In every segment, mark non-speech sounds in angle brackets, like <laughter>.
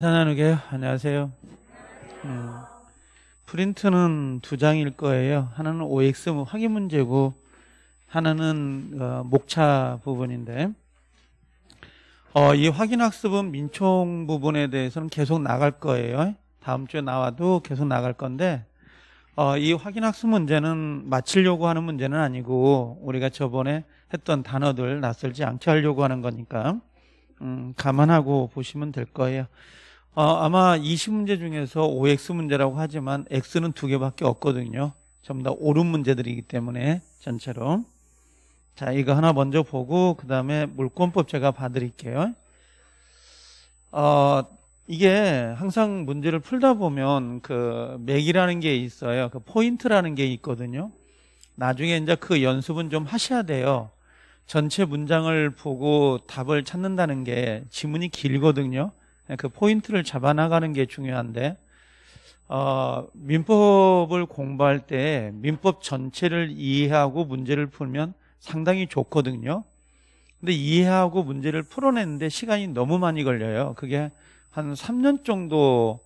하나누게 안녕하세요. 네. 프린트는 두 장일 거예요. 하나는 OX 뭐 확인 문제고 하나는 어, 목차 부분인데 어, 이 확인 학습은 민총 부분에 대해서는 계속 나갈 거예요. 다음 주에 나와도 계속 나갈 건데 어, 이 확인 학습 문제는 맞히려고 하는 문제는 아니고 우리가 저번에 했던 단어들 낯설지 않게 하려고 하는 거니까 음, 감안하고 보시면 될 거예요. 어, 아마 20문제 중에서 OX 문제라고 하지만 X는 두 개밖에 없거든요. 전부 다 옳은 문제들이기 때문에 전체로. 자, 이거 하나 먼저 보고 그 다음에 물권법 제가 봐드릴게요. 어, 이게 항상 문제를 풀다 보면 그 맥이라는 게 있어요. 그 포인트라는 게 있거든요. 나중에 이제 그 연습은 좀 하셔야 돼요. 전체 문장을 보고 답을 찾는다는 게 지문이 길거든요. 그 포인트를 잡아나가는 게 중요한데 어, 민법을 공부할 때 민법 전체를 이해하고 문제를 풀면 상당히 좋거든요. 근데 이해하고 문제를 풀어내는데 시간이 너무 많이 걸려요. 그게 한 3년 정도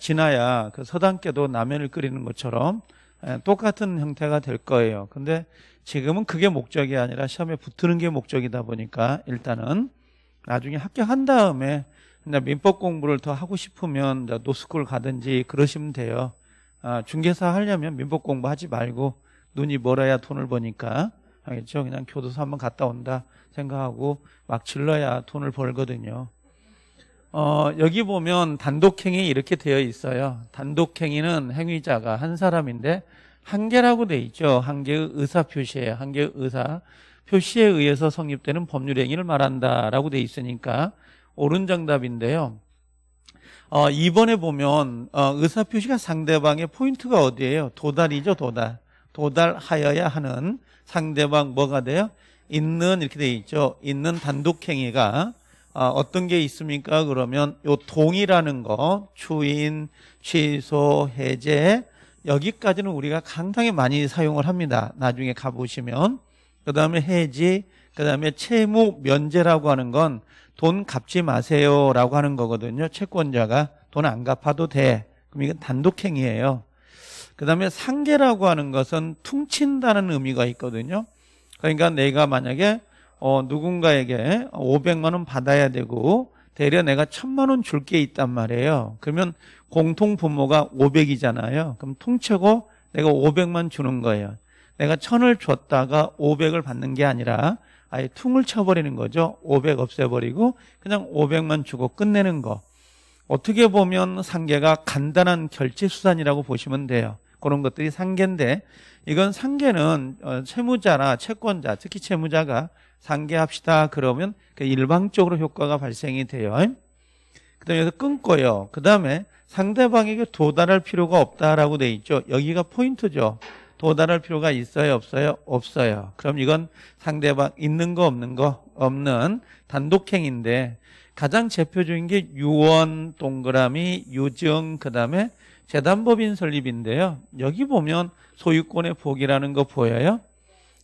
지나야 그 서당께도 라면을 끓이는 것처럼 똑같은 형태가 될 거예요. 근데 지금은 그게 목적이 아니라 시험에 붙는 게 목적이다 보니까 일단은 나중에 합격한 다음에 민법 공부를 더 하고 싶으면 노스쿨 가든지 그러시면 돼요. 아, 중개사 하려면 민법 공부하지 말고 눈이 멀어야 돈을 버니까 알겠죠? 그냥 교도소 한번 갔다 온다 생각하고 막 질러야 돈을 벌거든요. 어, 여기 보면 단독행위 이렇게 되어 있어요. 단독행위는 행위자가 한 사람인데 한계라고돼 있죠. 한계의 의사 표시에 한계의 의사 표시에 의해서 성립되는 법률 행위를 말한다라고 돼 있으니까 옳은 정답인데요. 어, 2번에 보면 어, 의사표시가 상대방의 포인트가 어디예요? 도달이죠, 도달. 도달하여야 하는 상대방 뭐가 돼요? 있는 이렇게 돼 있죠. 있는 단독행위가 아, 어떤 게 있습니까? 그러면 요 동이라는 거 추인, 취소, 해제 여기까지는 우리가 상당히 많이 사용을 합니다. 나중에 가보시면 그 다음에 해지, 그 다음에 채무 면제라고 하는 건돈 갚지 마세요라고 하는 거거든요. 채권자가 돈 안 갚아도 돼. 그럼 이건 단독행위예요. 그다음에 상계라고 하는 것은 퉁친다는 의미가 있거든요. 그러니까 내가 만약에 어, 누군가에게 500만 원 받아야 되고 대려 내가 1000만 원 줄 게 있단 말이에요. 그러면 공통 분모가 500이잖아요. 그럼 통채고 내가 500만 주는 거예요. 내가 1000을 줬다가 500을 받는 게 아니라 아예 퉁을 쳐버리는 거죠. 500 없애버리고 그냥 500만 주고 끝내는 거. 어떻게 보면 상계가 간단한 결제 수단이라고 보시면 돼요. 그런 것들이 상계인데 이건 상계는 어, 채무자나 채권자, 특히 채무자가 상계합시다 그러면 그 일방적으로 효과가 발생이 돼요. 그다음에 여기서 끊고요. 그다음에 상대방에게 도달할 필요가 없다라고 돼 있죠. 여기가 포인트죠. 도달할 필요가 있어요, 없어요? 없어요. 그럼 이건 상대방 있는 거 없는 거 없는 단독행인데 가장 대표적인 게 유언 동그라미 요정 그다음에 재단법인 설립인데요. 여기 보면 소유권의 포기라는 거 보여요?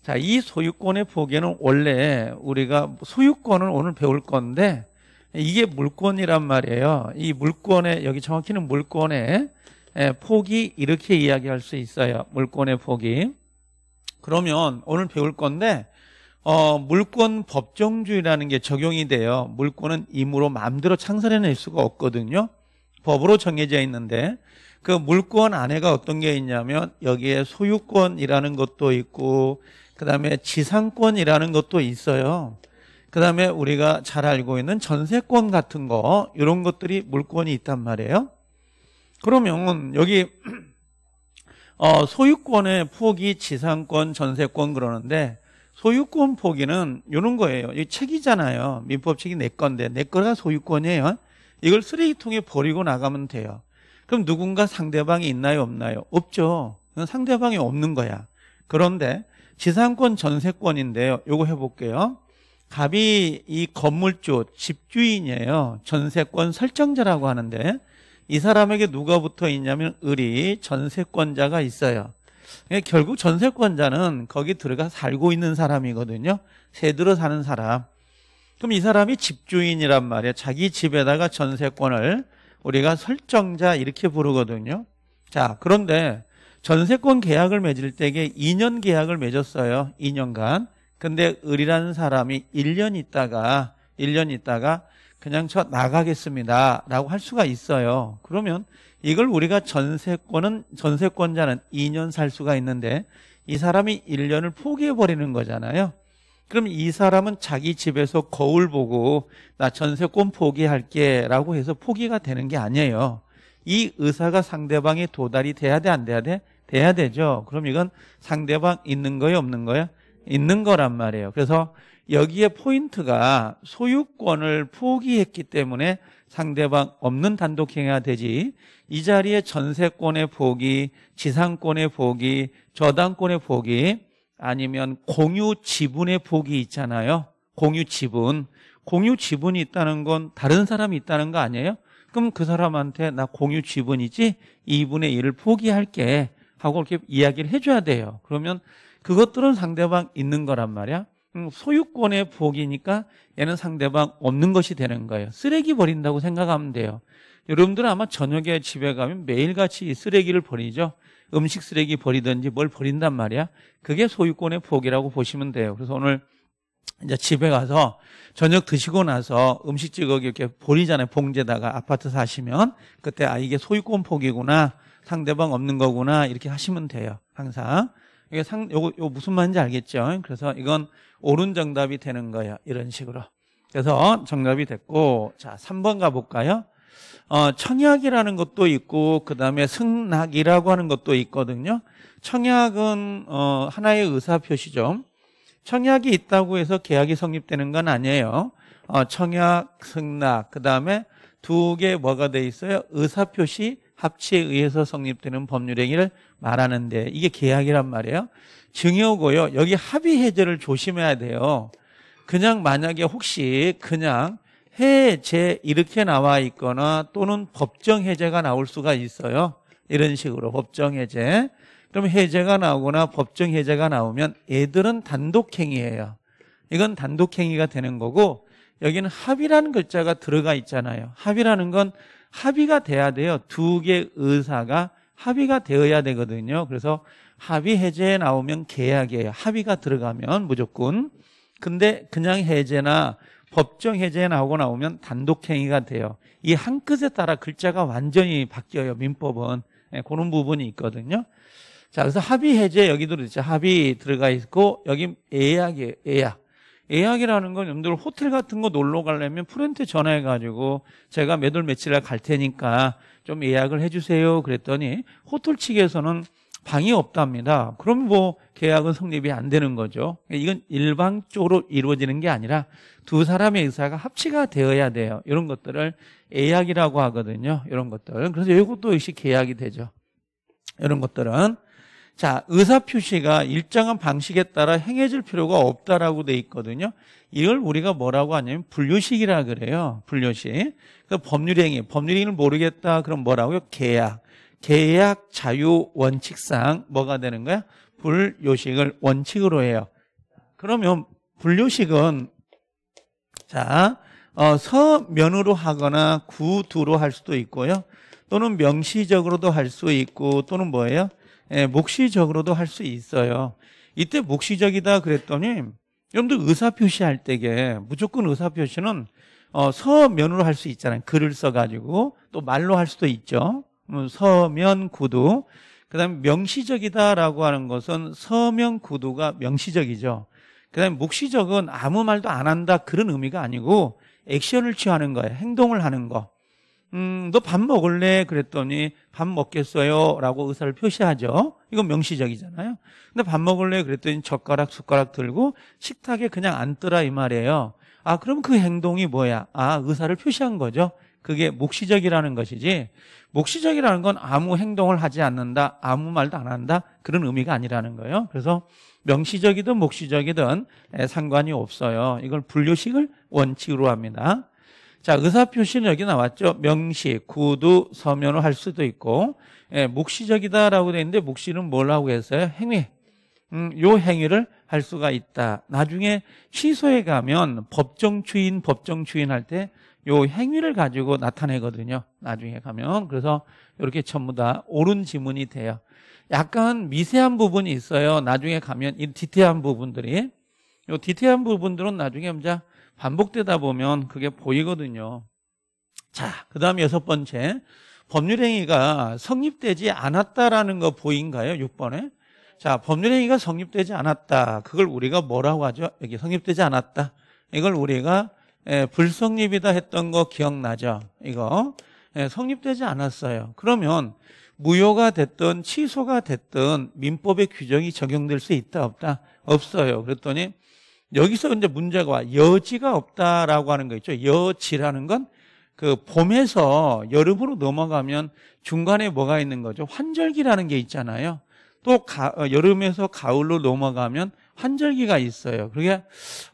자, 이 소유권의 포기는 원래 우리가 소유권을 오늘 배울 건데 이게 물권이란 말이에요. 이 물권에 여기 정확히는 물권에 예, 폭이 이렇게 이야기할 수 있어요. 물권의 폭이. 그러면 오늘 배울 건데 어, 물권 법정주의라는 게 적용이 돼요. 물권은 임으로 마음대로 창설해낼 수가 없거든요. 법으로 정해져 있는데 그 물권 안에가 어떤 게 있냐면 여기에 소유권이라는 것도 있고 그다음에 지상권이라는 것도 있어요. 그다음에 우리가 잘 알고 있는 전세권 같은 거 이런 것들이 물권이 있단 말이에요. 그러면 여기 어, 소유권의 포기, 지상권, 전세권 그러는데 소유권 포기는 이런 거예요. 이 책이잖아요. 민법책이 내 건데 내 거가 소유권이에요. 이걸 쓰레기통에 버리고 나가면 돼요. 그럼 누군가 상대방이 있나요? 없나요? 없죠. 상대방이 없는 거야. 그런데 지상권, 전세권인데요. 요거 해볼게요. 갑이 이 건물주, 집주인이에요. 전세권 설정자라고 하는데 이 사람에게 누가 붙어 있냐면 을이 전세권자가 있어요. 그러니까 결국 전세권자는 거기 들어가 살고 있는 사람이거든요. 세 들어 사는 사람. 그럼 이 사람이 집주인이란 말이에요. 자기 집에다가 전세권을 우리가 설정자 이렇게 부르거든요. 자, 그런데 전세권 계약을 맺을 때에 2년 계약을 맺었어요. 2년간. 근데 을이라는 사람이 1년 있다가 1년 있다가 그냥 저 나가겠습니다. 라고 할 수가 있어요. 그러면 이걸 우리가 전세권은, 전세권자는 2년 살 수가 있는데 이 사람이 1년을 포기해버리는 거잖아요. 그럼 이 사람은 자기 집에서 거울 보고 나 전세권 포기할게 라고 해서 포기가 되는 게 아니에요. 이 의사가 상대방이 도달이 돼야 돼, 안 돼야 돼? 돼야 되죠. 그럼 이건 상대방 있는 거예요, 없는 거예요? 있는 거란 말이에요. 그래서 여기에 포인트가 소유권을 포기했기 때문에 상대방 없는 단독행위가 되지 이 자리에 전세권의 포기, 지상권의 포기, 저당권의 포기 아니면 공유 지분의 포기 있잖아요. 공유 지분. 공유 지분이 있다는 건 다른 사람이 있다는 거 아니에요? 그럼 그 사람한테 나 공유 지분이지 2분의 1을 포기할게 하고 이렇게 이야기를 해줘야 돼요. 그러면 그것들은 상대방 있는 거란 말이야. 음, 소유권의 부엌이니까 얘는 상대방 없는 것이 되는 거예요. 쓰레기 버린다고 생각하면 돼요. 여러분들은 아마 저녁에 집에 가면 매일같이 쓰레기를 버리죠. 음식 쓰레기 버리든지 뭘 버린단 말이야. 그게 소유권의 부엌이라고 보시면 돼요. 그래서 오늘 이제 집에 가서 저녁 드시고 나서 음식 찌거기 이렇게 버리잖아요. 봉제다가 아파트 사시면 그때 아 이게 소유권 폭이구나. 상대방 없는 거구나. 이렇게 하시면 돼요. 항상. 이게 상 요거, 요거 무슨 말인지 알겠죠? 그래서 이건 옳은 정답이 되는 거예요. 이런 식으로. 그래서 정답이 됐고 자 3번 가볼까요? 어, 청약이라는 것도 있고 그 다음에 승낙이라고 하는 것도 있거든요. 청약은 어, 하나의 의사표시죠. 청약이 있다고 해서 계약이 성립되는 건 아니에요. 어, 청약, 승낙, 그 다음에 두 개 뭐가 돼 있어요? 의사표시 합치에 의해서 성립되는 법률행위를 말하는데 이게 계약이란 말이에요. 증여고요. 여기 합의 해제를 조심해야 돼요. 그냥 만약에 혹시 그냥 해제 이렇게 나와 있거나 또는 법정 해제가 나올 수가 있어요. 이런 식으로 법정 해제. 그럼 해제가 나오거나 법정 해제가 나오면 애들은 단독행위예요. 이건 단독행위가 되는 거고 여기는 합의라는 글자가 들어가 있잖아요. 합의라는 건 합의가 돼야 돼요. 두개 의사가 합의가 되어야 되거든요. 그래서 합의 해제에 나오면 계약이에요. 합의가 들어가면 무조건. 근데 그냥 해제나 법정 해제에 나오고 나오면 단독행위가 돼요. 이 한 끝에 따라 글자가 완전히 바뀌어요. 민법은. 네, 그런 부분이 있거든요. 자, 그래서 합의 해제 여기도 그렇죠. 합의 들어가 있고 여기 예약이에요. 예약. 예약이라는 건 여러분들 호텔 같은 거 놀러 가려면 프렌트 전화해 가지고 제가 몇 월 며칠 날갈 테니까 좀 예약을 해 주세요. 그랬더니 호텔 측에서는 방이 없답니다. 그럼 뭐 계약은 성립이 안 되는 거죠. 이건 일방적으로 이루어지는 게 아니라 두 사람의 의사가 합치가 되어야 돼요. 이런 것들을 예약이라고 하거든요. 이런 것들은. 그래서 이것도 역시 계약이 되죠. 이런 것들은. 자, 의사 표시가 일정한 방식에 따라 행해질 필요가 없다라고 돼 있거든요. 이걸 우리가 뭐라고 하냐면 분류식이라 그래요. 분류식. 그 법률행위, 법률행위를 모르겠다. 그럼 뭐라고요? 계약. 계약 자유 원칙상 뭐가 되는 거야? 불요식을 원칙으로 해요. 그러면 불요식은 자 어, 서면으로 하거나 구두로 할 수도 있고요. 또는 명시적으로도 할 수 있고 또는 뭐예요? 예, 목시적으로도 할 수 있어요. 이때 목시적이다 그랬더니 여러분들 의사표시할 때게 무조건 의사표시는 어, 서면으로 할 수 있잖아요. 글을 써가지고 또 말로 할 수도 있죠. 음, 서면 구두. 그 다음에 명시적이다라고 하는 것은 서면 구두가 명시적이죠. 그 다음에 묵시적은 아무 말도 안 한다 그런 의미가 아니고 액션을 취하는 거예요. 행동을 하는 거. 음, 너 밥 먹을래? 그랬더니 밥 먹겠어요. 라고 의사를 표시하죠. 이건 명시적이잖아요. 근데 밥 먹을래? 그랬더니 젓가락, 숟가락 들고 식탁에 그냥 앉더라 이 말이에요. 아, 그럼 그 행동이 뭐야? 아, 의사를 표시한 거죠. 그게 묵시적이라는 것이지 묵시적이라는 건 아무 행동을 하지 않는다 아무 말도 안 한다 그런 의미가 아니라는 거예요 그래서 명시적이든 묵시적이든 상관이 없어요 이걸 분류식을 원칙으로 합니다 자 의사표시는 여기 나왔죠 명시, 구두, 서면을 할 수도 있고 예, 묵시적이다라고 돼 있는데 묵시는 뭐라고 했어요? 행위 음, 요 행위를 할 수가 있다. 나중에 시소에 가면 법정추인, 법정추인 할 때 요 행위를 가지고 나타내거든요. 나중에 가면. 그래서 이렇게 전부 다 옳은 지문이 돼요. 약간 미세한 부분이 있어요. 나중에 가면 이 디테일한 부분들이. 요 디테일한 부분들은 나중에 이제 반복되다 보면 그게 보이거든요. 자, 그 다음 여섯 번째. 법률행위가 성립되지 않았다라는 거 보인가요? 6번에? 자, 법률 행위가 성립되지 않았다. 그걸 우리가 뭐라고 하죠? 여기 성립되지 않았다. 이걸 우리가 예, 불성립이다 했던 거 기억나죠? 이거 예, 성립되지 않았어요. 그러면 무효가 됐든 취소가 됐든 민법의 규정이 적용될 수 있다 없다? 없어요. 그랬더니 여기서 이제 문제가 와. 여지가 없다라고 하는 거 있죠. 여지라는 건 그 봄에서 여름으로 넘어가면 중간에 뭐가 있는 거죠? 환절기라는 게 있잖아요. 또 가, 어, 여름에서 가을로 넘어가면 환절기가 있어요. 그게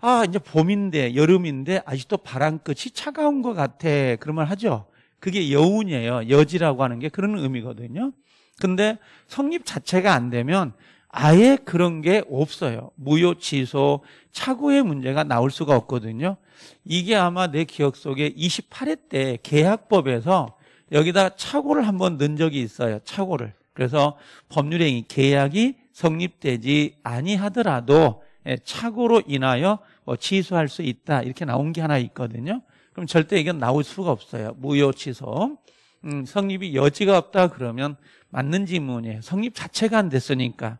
아 이제 봄인데 여름인데 아직도 바람 끝이 차가운 것 같아 그런 말 하죠. 그게 여운이에요. 여지라고 하는 게 그런 의미거든요. 근데 성립 자체가 안 되면 아예 그런 게 없어요. 무효 취소 착오의 문제가 나올 수가 없거든요. 이게 아마 내 기억 속에 28회 때 계약법에서 여기다 착오를 한번 넣은 적이 있어요. 착오를. 그래서 법률행위 계약이 성립되지 아니하더라도 예, 착오로 인하여 뭐 취소할 수 있다 이렇게 나온 게 하나 있거든요. 그럼 절대 이건 나올 수가 없어요. 무효 취소. 음, 성립이 여지가 없다 그러면 맞는 질문이에요. 성립 자체가 안 됐으니까.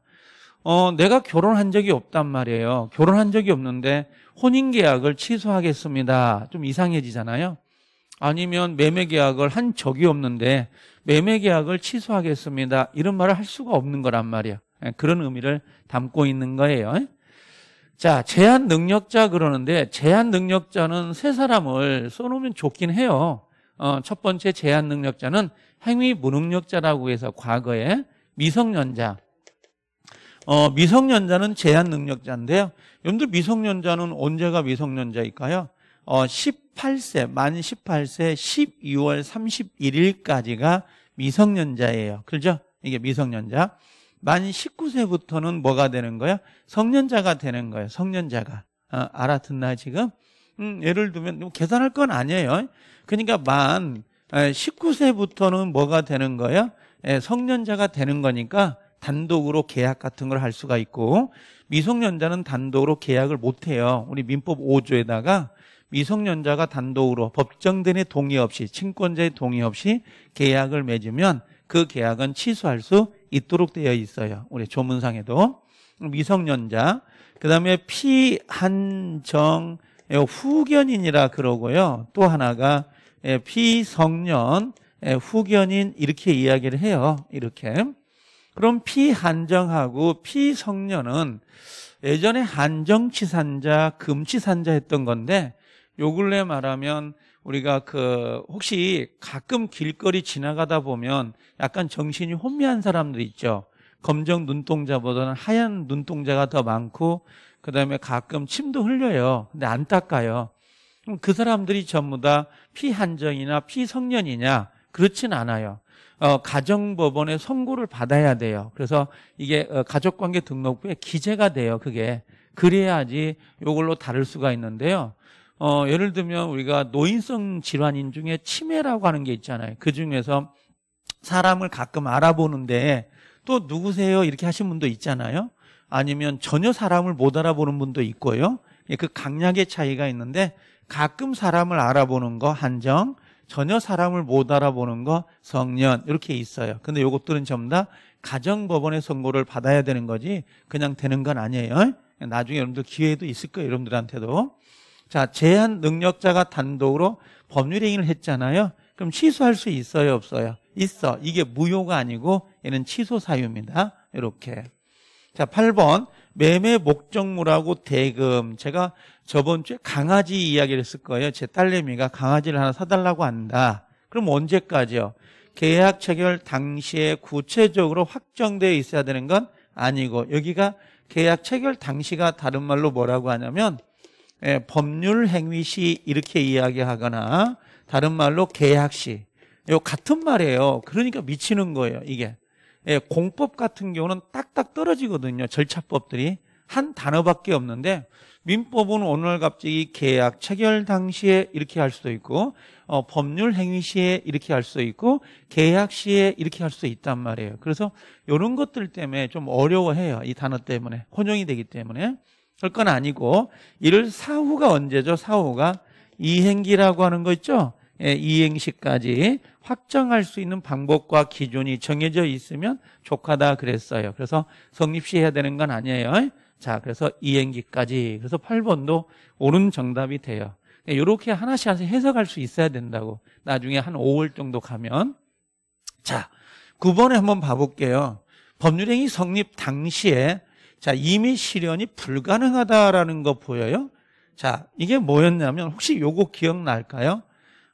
어, 내가 결혼한 적이 없단 말이에요. 결혼한 적이 없는데 혼인 계약을 취소하겠습니다. 좀 이상해지잖아요. 아니면 매매 계약을 한 적이 없는데 매매 계약을 취소하겠습니다. 이런 말을 할 수가 없는 거란 말이에요 예, 그런 의미를 담고 있는 거예요. 예. 자, 제한 능력자 그러는데 제한 능력자는 세 사람을 써놓으면 좋긴 해요. 어, 첫 번째 제한 능력자는 행위 무능력자라고 해서 과거에 미성년자. 어, 미성년자는 제한 능력자인데요. 여러분들 미성년자는 언제가 미성년자일까요? 어, 18세, 만 18세 12월 31일까지가 미성년자예요. 그죠? 렇 이게 미성년자. 만 19세부터는 뭐가 되는 거야? 성년자가 되는 거예요. 성년자가. 아, 알아듣나 지금? 음, 예를 들면 뭐 계산할 건 아니에요. 그러니까 만 19세부터는 뭐가 되는 거예요? 성년자가 되는 거니까 단독으로 계약 같은 걸 할 수가 있고 미성년자는 단독으로 계약을 못 해요. 우리 민법 5조에다가 미성년자가 단독으로 법정된의 동의 없이 친권자의 동의 없이 계약을 맺으면 그 계약은 취소할 수 있도록 되어 있어요. 우리 조문상에도 미성년자 그다음에 피한정 예, 후견인이라 그러고요. 또 하나가 예, 피성년 예, 후견인 이렇게 이야기를 해요. 이렇게. 그럼 피한정하고 피성년은 예전에 한정치산자, 금치산자 했던 건데 요 근래 말하면 우리가 그 혹시 가끔 길거리 지나가다 보면 약간 정신이 혼미한 사람들 있죠. 검정 눈동자보다는 하얀 눈동자가 더 많고 그다음에 가끔 침도 흘려요. 근데 안 닦아요. 그럼 그 사람들이 전부 다 피한정이나 피성년이냐? 그렇진 않아요. 어, 가정법원에 선고를 받아야 돼요. 그래서 이게 어, 가족관계 등록부에 기재가 돼요. 그게 그래야지 이걸로 다룰 수가 있는데요. 어, 예를 들면 우리가 노인성 질환인 중에 치매라고 하는 게 있잖아요. 그 중에서 사람을 가끔 알아보는데 또 누구세요? 이렇게 하신 분도 있잖아요. 아니면 전혀 사람을 못 알아보는 분도 있고요. 예, 그 강약의 차이가 있는데 가끔 사람을 알아보는 거 한정, 전혀 사람을 못 알아보는 거 성년 이렇게 있어요. 근데 이것들은 전부 다 가정법원의 선고를 받아야 되는 거지 그냥 되는 건 아니에요. 나중에 여러분들 기회도 있을 거예요. 여러분들한테도. 자, 제한 능력자가 단독으로 법률 행위를 했잖아요. 그럼 취소할 수 있어요, 없어요? 있어. 이게 무효가 아니고 얘는 취소 사유입니다. 이렇게. 자, 8번. 매매 목적물하고 대금. 제가 저번 주에 강아지 이야기를 했을 거예요. 제 딸내미가 강아지를 하나 사달라고 한다. 그럼 언제까지요? 계약 체결 당시에 구체적으로 확정되어 있어야 되는 건 아니고 여기가 계약 체결 당시가 다른 말로 뭐라고 하냐면 예, 법률 행위 시 이렇게 이야기하거나 다른 말로 계약 시. 요 같은 말이에요. 그러니까 미치는 거예요, 이게. 예, 공법 같은 경우는 딱딱 떨어지거든요. 절차법들이. 한 단어밖에 없는데 민법은 오늘 갑자기 계약 체결 당시에 이렇게 할 수도 있고 어, 법률 행위 시에 이렇게 할 수도 있고 계약 시에 이렇게 할 수도 있단 말이에요. 그래서 이런 것들 때문에 좀 어려워해요. 이 단어 때문에 혼용이 되기 때문에 설건 아니고 이를 사후가 언제죠? 사후가 이행기라고 하는 거 있죠? 예, 이행시까지 확정할 수 있는 방법과 기준이 정해져 있으면 좋하다 그랬어요. 그래서 성립시 해야 되는 건 아니에요. 자, 그래서 이행기까지. 그래서 8번도 옳은 정답이 돼요. 이렇게 그러니까 하나씩 하나씩 해석할 수 있어야 된다고. 나중에 한 5월 정도 가면. 자, 9번에 한번 봐볼게요. 법률행위 성립 당시에 자, 이미 실현이 불가능하다라는 거 보여요? 자, 이게 뭐였냐면 혹시 요거 기억날까요?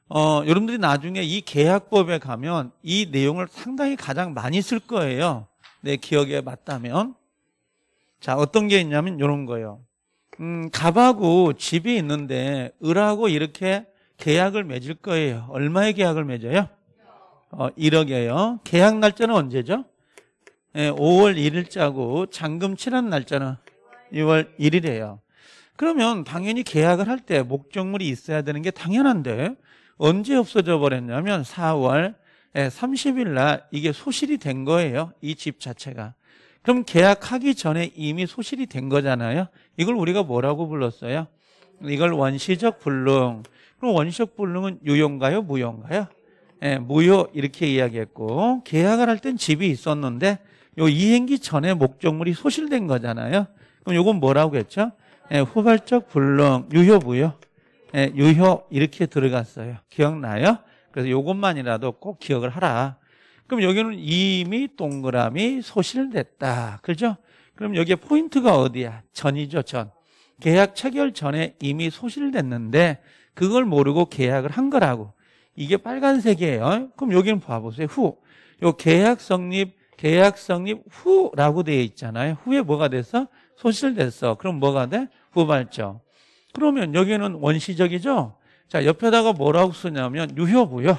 어, 여러분들이 나중에 이 계약법에 가면 이 내용을 상당히 가장 많이 쓸 거예요. 내 기억에 맞다면. 자, 어떤 게 있냐면 이런 거예요. 음, 갑하고 집이 있는데 을하고 이렇게 계약을 맺을 거예요. 얼마의 계약을 맺어요? 어, 1억이에요. 계약 날짜는 언제죠? 5월 예, 1일자고 잔금 칠한 날짜는 6월 1일이에요. 그러면 당연히 계약을 할 때 목적물이 있어야 되는 게 당연한데 언제 없어져 버렸냐면 4월 30일 예, 날 이게 소실이 된 거예요. 이 집 자체가. 그럼 계약하기 전에 이미 소실이 된 거잖아요. 이걸 우리가 뭐라고 불렀어요? 이걸 원시적 불능. 그럼 원시적 불능은 유용가요무용가요 예, 무효 이렇게 이야기했고 계약을 할 땐 집이 있었는데 요 이행기 전에 목적물이 소실된 거잖아요. 그럼 요건 뭐라고 했죠? 예, 후발적 불능 유효부요. 예, 유효 이렇게 들어갔어요. 기억나요? 그래서 요것만이라도 꼭 기억을 하라. 그럼 여기는 이미 동그라미 소실됐다. 그죠? 그럼 여기에 포인트가 어디야? 전이죠, 전. 계약 체결 전에 이미 소실됐는데 그걸 모르고 계약을 한 거라고. 이게 빨간색이에요. 그럼 여기는 봐보세요. 후. 요 계약 성립 계약 성립 후라고 되어 있잖아요. 후에 뭐가 돼서 소실됐어. 그럼 뭐가 돼? 후발적. 그러면 여기는 원시적이죠. 자 옆에다가 뭐라고 쓰냐면 유효부요.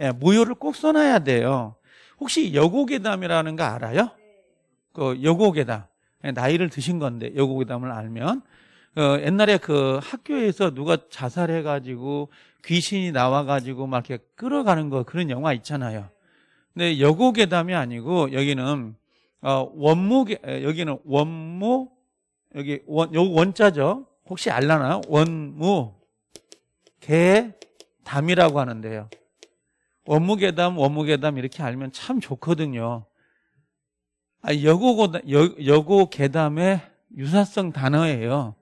예, 무효를 꼭 써놔야 돼요. 혹시 여고괴담이라는 거 알아요? 그 여고괴담. 예, 나이를 드신 건데 여고괴담을 알면 어, 옛날에 그 학교에서 누가 자살해가지고 귀신이 나와가지고 막 이렇게 끌어가는 거 그런 영화 있잖아요. 근데 여고 괴담이 아니고 여기는 어, 원무 여기는 원무 여기 원 여기 원자죠. 혹시 알라나? 원무 계담이라고 하는데요. 원무 괴담, 원무 괴담 이렇게 알면 참 좋거든요. 아, 여고 여고 괴담의 유사성 단어예요.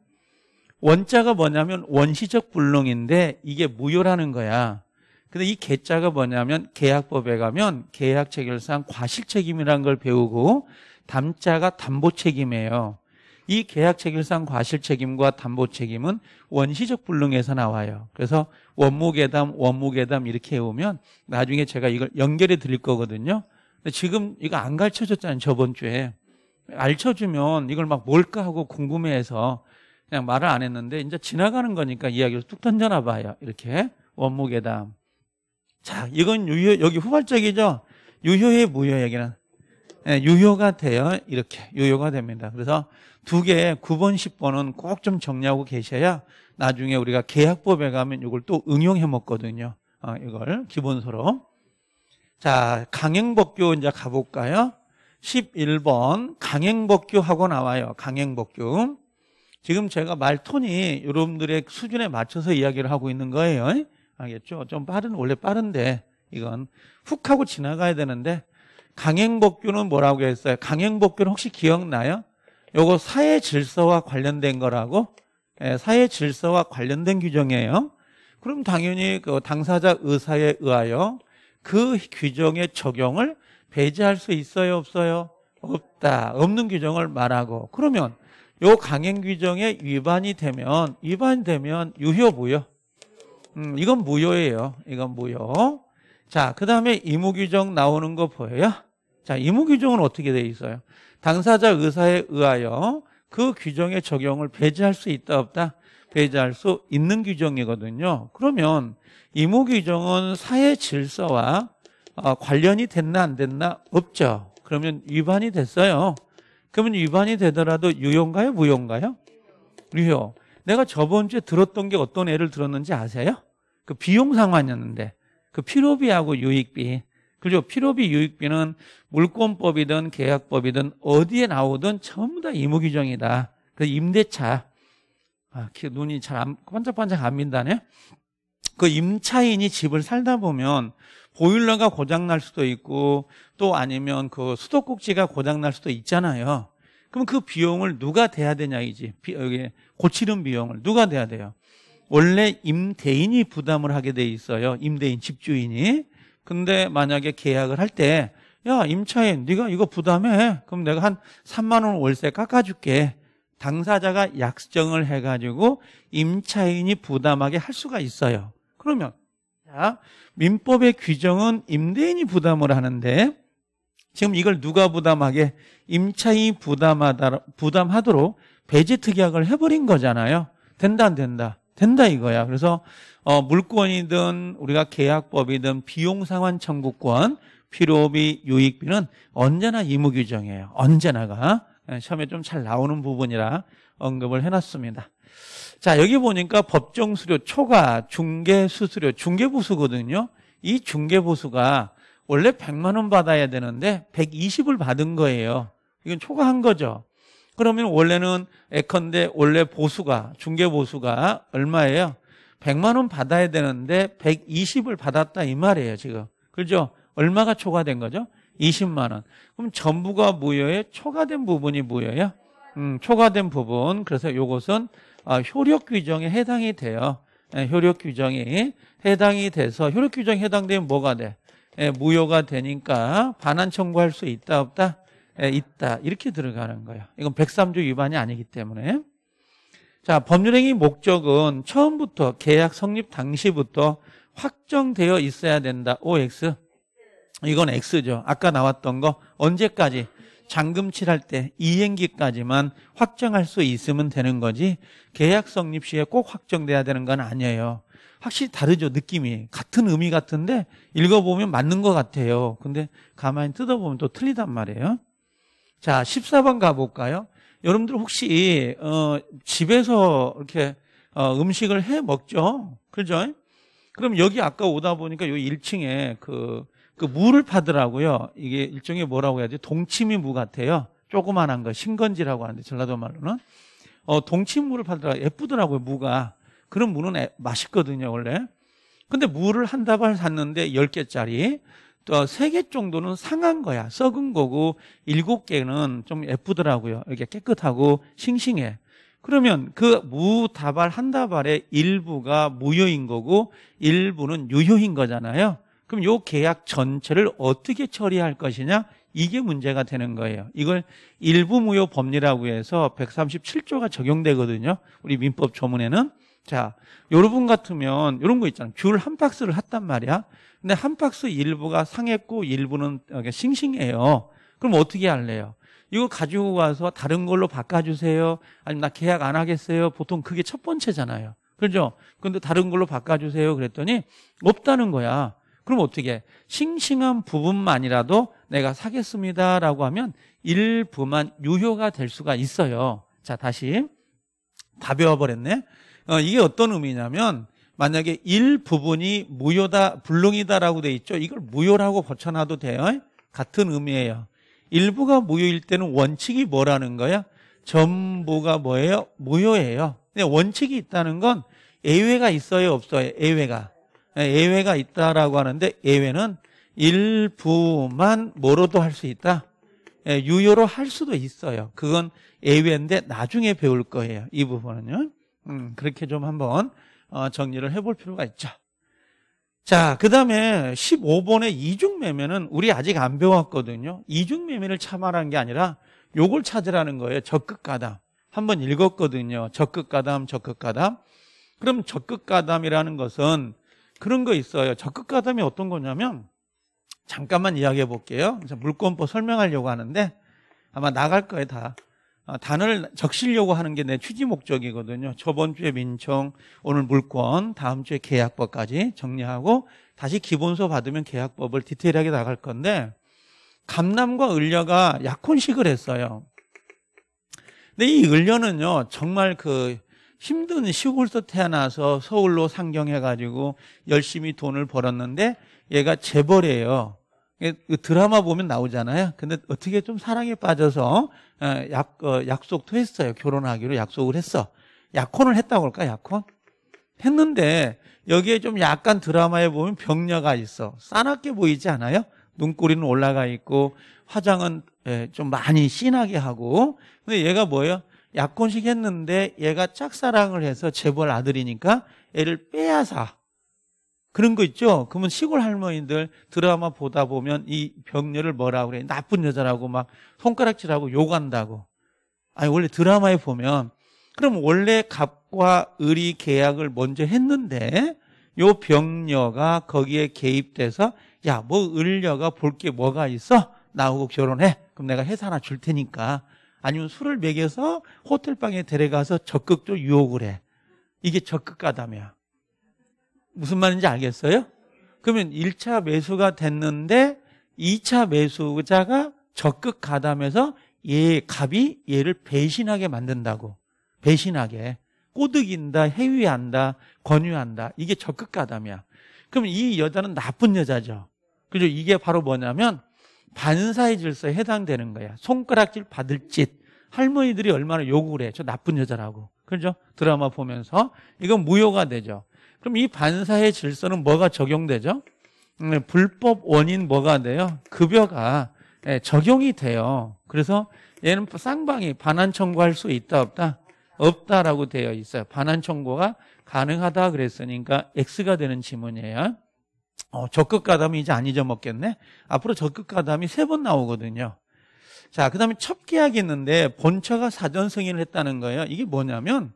원자가 뭐냐면 원시적 불능인데 이게 무효라는 거야. 근데 이 계자가 뭐냐면 계약법에 가면 계약 체결상 과실 책임이라는 걸 배우고 담자가 담보 책임이에요. 이 계약 체결상 과실 책임과 담보 책임은 원시적 불능에서 나와요. 그래서 원무계담, 원무계담 이렇게 해오면 나중에 제가 이걸 연결해 드릴 거거든요. 근데 지금 이거 안 가르쳐 줬잖아요. 저번 주에. 알쳐 주면 이걸 막 뭘까 하고 궁금해해서 그냥 말을 안 했는데 이제 지나가는 거니까 이야기를 뚝던져놔 봐요. 이렇게 원무계담. 자, 이건 유효, 여기 후발적이죠? 유효의 무효 얘기는. 네, 유효가 돼요. 이렇게. 유효가 됩니다. 그래서 두 개, 의 9번, 10번은 꼭 좀 정리하고 계셔야 나중에 우리가 계약법에 가면 이걸 또 응용해 먹거든요. 어, 이걸 기본서로. 자, 강행법규 이제 가볼까요? 11번 강행법규하고 나와요. 강행법규. 지금 제가 말톤이 여러분들의 수준에 맞춰서 이야기를 하고 있는 거예요. 알겠죠? 좀 빠른 원래 빠른데 이건 훅 하고 지나가야 되는데 강행복규는 뭐라고 했어요? 강행복규는 혹시 기억나요? 요거 사회 질서와 관련된 거라고 예, 사회 질서와 관련된 규정이에요. 그럼 당연히 그 당사자 의사에 의하여 그 규정의 적용을 배제할 수 있어요, 없어요? 없다. 없는 규정을 말하고 그러면 요 강행 규정에 위반이 되면 위반되면 유효 부효 음, 이건 무효예요. 이건 무효. 자, 그 다음에 이무규정 나오는 거 보여요? 자, 이무규정은 어떻게 돼 있어요? 당사자 의사에 의하여 그 규정의 적용을 배제할 수 있다 없다? 배제할 수 있는 규정이거든요. 그러면 이무 규정은 사회 질서와 어, 관련이 됐나 안 됐나 없죠. 그러면 위반이 됐어요. 그러면 위반이 되더라도 유효인가요? 무효인가요? 유효. 내가 저번 주에 들었던 게 어떤 애를 들었는지 아세요? 그 비용 상환이었는데 그 필요비하고 유익비 그죠? 필요비 유익비는 물권법이든 계약법이든 어디에 나오든 전부 다 의무규정이다. 그래서 임대차 아, 눈이 잘 안, 반짝반짝 안 민다네. 그 임차인이 집을 살다 보면 보일러가 고장 날 수도 있고 또 아니면 그 수도꼭지가 고장 날 수도 있잖아요. 그럼 그 비용을 누가 대야 되냐 이지 여기 고치는 비용을 누가 내야 돼요? 원래 임대인이 부담을 하게 돼 있어요. 임대인 집주인이. 근데 만약에 계약을 할 때 야, 임차인 네가 이거 부담해. 그럼 내가 한 3만 원 월세 깎아 줄게. 당사자가 약정을 해 가지고 임차인이 부담하게 할 수가 있어요. 그러면 자, 민법의 규정은 임대인이 부담을 하는데 지금 이걸 누가 부담하게 임차인이 부담하다 부담하도록 배제 특약을 해버린 거잖아요. 된다 안 된다. 된다 이거야. 그래서 어, 물권이든 우리가 계약법이든 비용 상환 청구권, 필요비, 유익비는 언제나 의무 규정이에요. 언제나가 예, 시험에좀 잘 나오는 부분이라 언급을 해놨습니다. 자 여기 보니까 법정 수료 초과 중개 수수료 중개 부수거든요이 중개 부수가 원래 100만 원 받아야 되는데 120을 받은 거예요. 이건 초과한 거죠. 그러면 원래는 에컨대 원래 보수가 중개 보수가 얼마예요? 100만 원 받아야 되는데 120을 받았다 이 말이에요, 지금. 그죠? 얼마가 초과된 거죠? 20만 원. 그럼 전부가 무효에 초과된 부분이 무효예요? 음, 초과된 부분. 그래서 이것은 아, 효력 규정에 해당이 돼요. 예, 효력 규정이 해당이 돼서 효력 규정에 해당되면 뭐가 돼? 예, 무효가 되니까 반환 청구할 수 있다 없다? 있다. 이렇게 들어가는 거예요. 이건 103조 위반이 아니기 때문에. 자, 법률행위 목적은 처음부터 계약 성립 당시부터 확정되어 있어야 된다. OX. 이건 X죠. 아까 나왔던 거 언제까지 잔금칠할 때 이행기까지만 확정할 수 있으면 되는 거지 계약 성립 시에 꼭 확정돼야 되는 건 아니에요. 확실히 다르죠 느낌이 같은 의미 같은데 읽어보면 맞는 것 같아요. 근데 가만히 뜯어보면 또 틀리단 말이에요. 자, 14번 가볼까요? 여러분들 혹시, 어, 집에서 이렇게, 어, 음식을 해 먹죠? 그죠? 그럼 여기 아까 오다 보니까 요 1층에 그, 그 무를 파더라고요. 이게 일종의 뭐라고 해야지? 동치미 무 같아요. 조그만한 거, 신건지라고 하는데, 전라도 말로는. 어, 동치미 무를 파더라 고요 예쁘더라고요, 무가. 그런 무는 애, 맛있거든요, 원래. 근데 무를 한 다발 샀는데 10개짜리. 또세개 정도는 상한 거야. 썩은 거고 일곱 개는좀 예쁘더라고요. 이게 깨끗하고 싱싱해. 그러면 그 무 다발 한 다발의 일부가 무효인 거고 일부는 유효인 거잖아요. 그럼 요 계약 전체를 어떻게 처리할 것이냐? 이게 문제가 되는 거예요. 이걸 일부 무효 법리라고 해서 137조가 적용되거든요. 우리 민법 조문에는 자, 여러분 같으면 이런 거 있잖아요. 귤한 박스를 샀단 말이야. 근데 한 박스 일부가 상했고 일부는 싱싱해요. 그럼 어떻게 할래요? 이거 가지고 가서 다른 걸로 바꿔주세요. 아니면 나 계약 안 하겠어요. 보통 그게 첫 번째잖아요. 그죠? 렇 근데 다른 걸로 바꿔주세요. 그랬더니 없다는 거야. 그럼 어떻게? 싱싱한 부분만이라도 내가 사겠습니다라고 하면 일부만 유효가 될 수가 있어요. 자, 다시. 다 배워버렸네. 어, 이게 어떤 의미냐면 만약에 일부분이 무효다, 불능이다라고 돼 있죠. 이걸 무효라고 고쳐놔도 돼요. 같은 의미예요. 일부가 무효일 때는 원칙이 뭐라는 거야? 전부가 뭐예요? 무효예요. 근데 원칙이 있다는 건 예외가 있어요, 없어요? 예외가. 예외가 있다라고 하는데 예외는 일부만 뭐로도 할 수 있다. 예, 유효로 할 수도 있어요. 그건 예외인데 나중에 배울 거예요. 이 부분은요. 음, 그렇게 좀 한번 어, 정리를 해볼 필요가 있죠. 자, 그 다음에 15번의 이중매매는 우리 아직 안 배웠거든요. 이중매매를 참아라는 게 아니라 요걸 찾으라는 거예요. 적극가담. 한번 읽었거든요. 적극가담, 적극가담. 그럼 적극가담이라는 것은 그런 거 있어요. 적극가담이 어떤 거냐면 잠깐만 이야기해 볼게요. 물권법 설명하려고 하는데 아마 나갈 거예요, 다. 아, 단어를 적시려고 하는 게 내 취지 목적이거든요. 저번 주에 민청, 오늘 물권, 다음 주에 계약법까지 정리하고 다시 기본서 받으면 계약법을 디테일하게 나갈 건데 감남과 을려가 약혼식을 했어요. 근데 이 을려는요, 정말 그 힘든 시골서 태어나서 서울로 상경해가지고 열심히 돈을 벌었는데 얘가 재벌이에요. 그 드라마 보면 나오잖아요. 근데 어떻게 좀 사랑에 빠져서 어, 약, 어, 약속도 했어요. 결혼하기로 약속을 했어. 약혼을 했다고 할까? 약혼? 했는데 여기에 좀 약간 드라마에 보면 병녀가 있어. 싸납게 보이지 않아요? 눈꼬리는 올라가 있고 화장은 예, 좀 많이 신하게 하고. 근데 얘가 뭐예요? 약혼식 했는데 얘가 짝사랑을 해서 재벌 아들이니까 애를 빼앗아. 그런 거 있죠? 그러면 시골 할머니들 드라마 보다 보면 이 병녀를 뭐라 그래? 나쁜 여자라고 막 손가락질하고 욕한다고. 아니, 원래 드라마에 보면 그럼 원래 갑과 을이 계약을 먼저 했는데 요 병녀가 거기에 개입돼서 야, 뭐 을녀가 볼 게 뭐가 있어? 나하고 결혼해. 그럼 내가 회사 하나 줄 테니까. 아니면 술을 먹여서 호텔방에 데려가서 적극적으로 유혹을 해. 이게 적극가담이야. 무슨 말인지 알겠어요? 그러면 1차 매수가 됐는데 2차 매수자가 적극 가담해서 얘 갑이 얘를 배신하게 만든다고 배신하게 꼬드긴다 해위한다 권유한다 이게 적극 가담이야 그럼 이 여자는 나쁜 여자죠 그죠 이게 바로 뭐냐면 반사의 질서에 해당되는 거야 손가락질 받을 짓 할머니들이 얼마나 욕을 해 저 나쁜 여자라고 그죠 드라마 보면서 이건 무효가 되죠 그럼 이 반사의 질서는 뭐가 적용되죠? 음, 불법 원인 뭐가 돼요? 급여가 예, 적용이 돼요. 그래서 얘는 쌍방이 반환 청구할 수 있다 없다? 없다라고 되어 있어요. 반환 청구가 가능하다 그랬으니까 X가 되는 지문이에요. 어, 적극 가담이 이제 안 잊어먹겠네. 앞으로 적극 가담이 세 번 나오거든요. 자, 그 다음에 첫계약이 있는데 본처가 사전 승인을 했다는 거예요. 이게 뭐냐면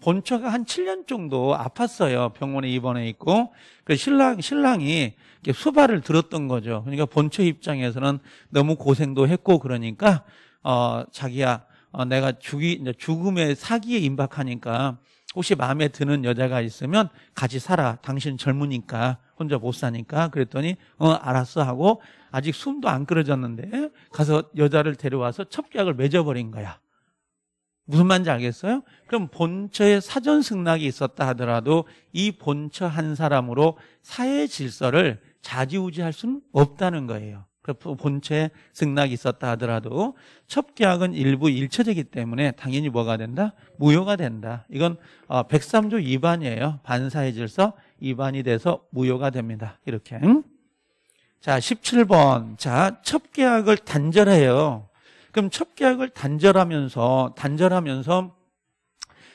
본처가 한 7년 정도 아팠어요. 병원에 입원해 있고. 그 신랑, 신랑이 수발을 들었던 거죠. 그러니까 본처 입장에서는 너무 고생도 했고 그러니까, 어, 자기야, 어, 내가 죽이, 죽음의 사기에 임박하니까 혹시 마음에 드는 여자가 있으면 같이 살아. 당신 젊으니까. 혼자 못 사니까. 그랬더니, 어, 알았어. 하고 아직 숨도 안 끓어졌는데 가서 여자를 데려와서 첩약을 맺어버린 거야. 무슨 말인지 알겠어요? 그럼 본처에 사전 승낙이 있었다 하더라도 이 본처 한 사람으로 사회 질서를 자지우지할 수는 없다는 거예요. 본처의 승낙이 있었다 하더라도 첩 계약은 일부 일체되기 때문에 당연히 뭐가 된다? 무효가 된다. 이건 103조 어, 위반이에요. 반사회 질서 위반이 돼서 무효가 됩니다. 이렇게. 자, 17번. 자, 첩 계약을 단절해요. 그럼 첫 계약을 단절하면서 단절하면서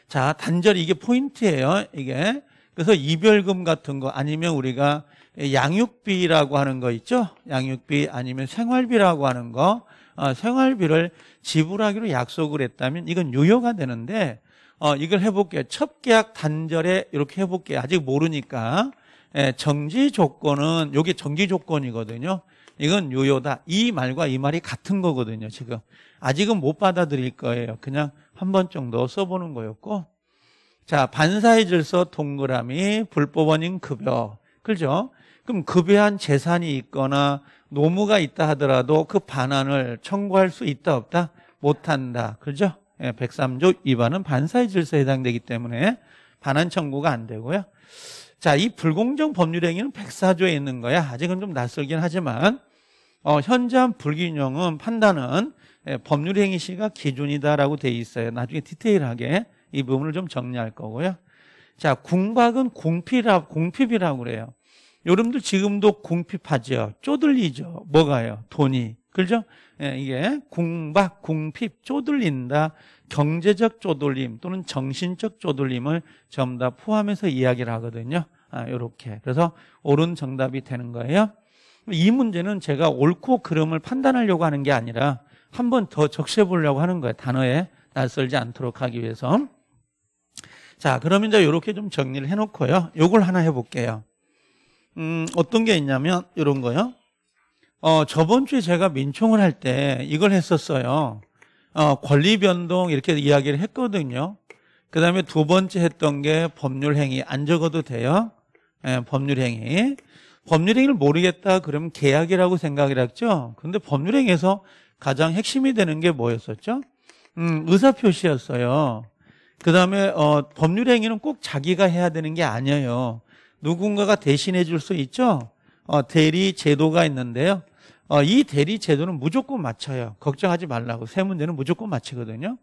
자 단절 이게 포인트예요. 이게 그래서 이별금 같은 거 아니면 우리가 양육비라고 하는 거 있죠? 양육비 아니면 생활비라고 하는 거 어, 생활비를 지불하기로 약속을 했다면 이건 유효가 되는데 어, 이걸 해볼게요. 첫 계약 단절에 이렇게 해볼게요. 아직 모르니까 예, 정지 조건은 이게 정지 조건이거든요. 이건 요요다이 말과 이 말이 같은 거거든요, 지금. 아직은 못 받아들일 거예요. 그냥 한 번 정도 써보는 거였고. 자, 반사의 질서 동그라미, 불법원인 급여. 그죠? 그럼 급여한 재산이 있거나 노무가 있다 하더라도 그 반환을 청구할 수 있다 없다? 못한다. 그죠? 103조 예, 2반은 반사의 질서에 해당되기 때문에 반환 청구가 안 되고요. 자, 이 불공정 법률 행위는 104조에 있는 거야. 아직은 좀 낯설긴 하지만 어, 현장 불균형은 판단은 예, 법률 행위 시가 기준이다라고 돼 있어요. 나중에 디테일하게 이 부분을 좀 정리할 거고요. 자, 궁박은 공피라 공핍이라고 그래요. 여러분들 지금도 궁핍하죠. 쪼들리죠. 뭐가요? 돈이. 그죠? 예, 이게 궁박, 궁핍, 쪼들린다. 경제적 쪼돌림 또는 정신적 쪼돌림을 전부 다 포함해서 이야기를 하거든요. 아, 요렇게. 그래서 옳은 정답이 되는 거예요. 이 문제는 제가 옳고 그름을 판단하려고 하는 게 아니라 한 번 더 적시해 보려고 하는 거예요. 단어에 낯설지 않도록 하기 위해서. 자, 그러면 이제 요렇게 좀 정리를 해 놓고요. 요걸 하나 해 볼게요. 음, 어떤 게 있냐면 요런 거요. 어, 저번 주에 제가 민총을 할 때 이걸 했었어요. 어, 권리 변동 이렇게 이야기를 했거든요. 그 다음에 두 번째 했던 게 법률 행위 안 적어도 돼요. 예, 법률 행위. 법률 행위를 모르겠다 그러면 계약이라고 생각을 했죠. 근데 법률 행위에서 가장 핵심이 되는 게 뭐였었죠? 음, 의사 표시였어요. 그 다음에 어, 법률 행위는 꼭 자기가 해야 되는 게 아니에요. 누군가가 대신해 줄 수 있죠. 어, 대리 제도가 있는데요. 어, 이 대리 제도는 무조건 맞춰요. 걱정하지 말라고. 세 문제는 무조건 맞히거든요.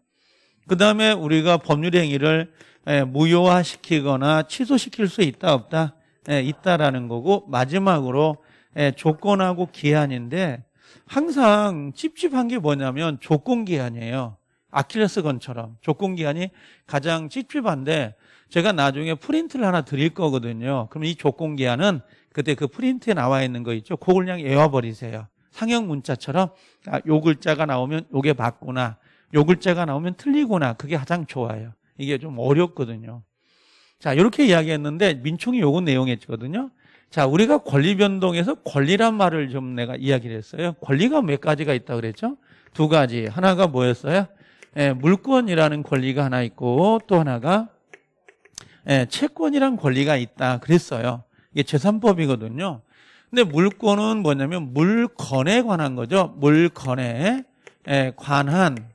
그 다음에 우리가 법률 행위를 에, 예, 무효화시키거나 취소시킬 수 있다 없다 에, 예, 있다라는 거고 마지막으로 에, 예, 조건하고 기한인데 항상 찝찝한 게 뭐냐면 조건 기한이에요. 아킬레스건처럼 조건 기한이 가장 찝찝한데 제가 나중에 프린트를 하나 드릴 거거든요. 그럼 이 조건 기한은 그때 그 프린트에 나와 있는 거 있죠. 그걸 그냥 외워버리세요. 상형 문자처럼 아, 요 글자가 나오면 요게 맞구나. 요 글자가 나오면 틀리구나. 그게 가장 좋아요. 이게 좀 어렵거든요. 자, 이렇게 이야기했는데 민총이 요건 내용했거든요. 자, 우리가 권리 변동에서 권리란 말을 좀 내가 이야기를 했어요. 권리가 몇 가지가 있다 그랬죠? 두 가지. 하나가 뭐였어요? 예, 물권이라는 권리가 하나 있고 또 하나가 예, 채권이란 권리가 있다 그랬어요. 이게 재산법이거든요. 근데 물권은 뭐냐면 물건에 관한 거죠. 물건에 관한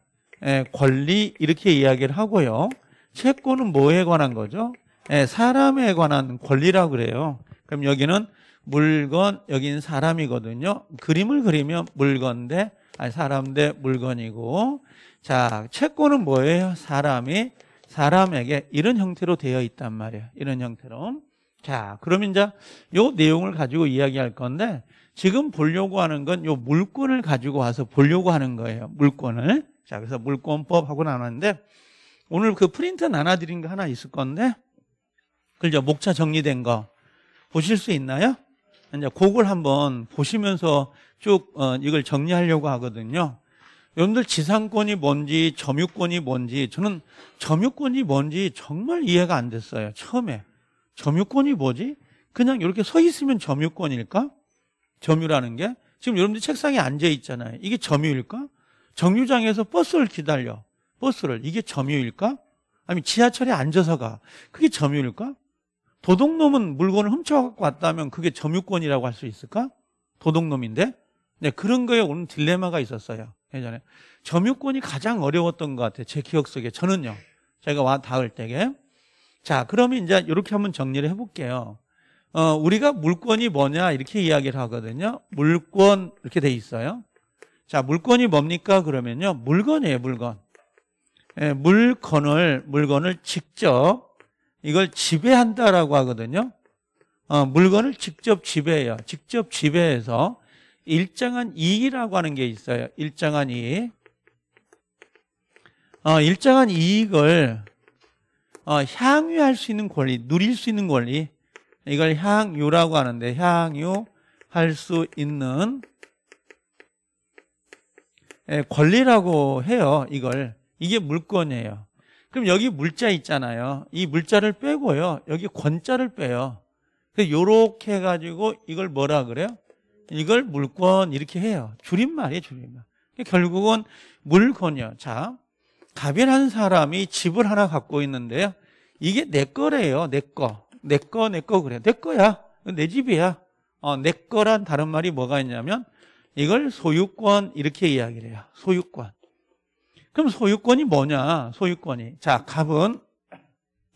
권리 이렇게 이야기를 하고요. 채권은 뭐에 관한 거죠? 사람에 관한 권리라고 그래요. 그럼 여기는 물건, 여기는 사람이거든요. 그림을 그리면 물건 대 아니 사람 대 물건이고 자 채권은 뭐예요? 사람이 사람에게 이런 형태로 되어 있단 말이에요. 이런 형태로. 자, 그러면 이제 요 내용을 가지고 이야기할 건데 지금 보려고 하는 건 요 물권을 가지고 와서 보려고 하는 거예요. 물권을. 자, 그래서 물권법 하고 나왔는데 오늘 그 프린트 나눠드린 거 하나 있을 건데 그죠? 목차 정리된 거 보실 수 있나요? 이제 그걸 한번 보시면서 쭉 어, 이걸 정리하려고 하거든요. 여러분들 지상권이 뭔지 점유권이 뭔지 저는 점유권이 뭔지 정말 이해가 안 됐어요. 처음에. 점유권이 뭐지? 그냥 이렇게 서 있으면 점유권일까? 점유라는 게 지금 여러분들 책상에 앉아 있잖아요. 이게 점유일까? 정류장에서 버스를 기다려. 버스를. 이게 점유일까? 아니면 지하철에 앉아서 가. 그게 점유일까? 도둑놈은 물건을 훔쳐갖고 왔다면 그게 점유권이라고 할 수 있을까? 도둑놈인데? 네, 그런 거에 오는 딜레마가 있었어요. 예전에. 점유권이 가장 어려웠던 것 같아요. 제 기억 속에. 저는요. 제가 와 닿을 때에. 자, 그러면 이제 이렇게 한번 정리를 해볼게요. 어, 우리가 물권이 뭐냐 이렇게 이야기를 하거든요. 물권 이렇게 돼 있어요. 자, 물권이 뭡니까? 그러면요. 물건이에요, 물건. 예, 물건을 물건을 직접 이걸 지배한다라고 하거든요. 어, 물건을 직접 지배해요. 직접 지배해서 일정한 이익이라고 하는 게 있어요. 일정한 이익. 어, 일정한 이익을 어, 향유할 수 있는 권리, 누릴 수 있는 권리 이걸 향유라고 하는데 향유할 수 있는 예, 권리라고 해요. 이걸 이게 물권이에요. 그럼 여기 물자 있잖아요. 이 물자를 빼고요. 여기 권자를 빼요. 요렇게 해가지고 이걸 뭐라 그래요? 이걸 물권 이렇게 해요. 줄임말이에요. 줄임말. 결국은 물권이요. 자, 갑이라는 사람이 집을 하나 갖고 있는데요. 이게 내 거래요. 내 거. 내 거, 내 거 그래. 내 거야. 내 집이야. 어, 내 거란 다른 말이 뭐가 있냐면 이걸 소유권 이렇게 이야기를 해요. 소유권. 그럼 소유권이 뭐냐? 소유권이. 자, 갑은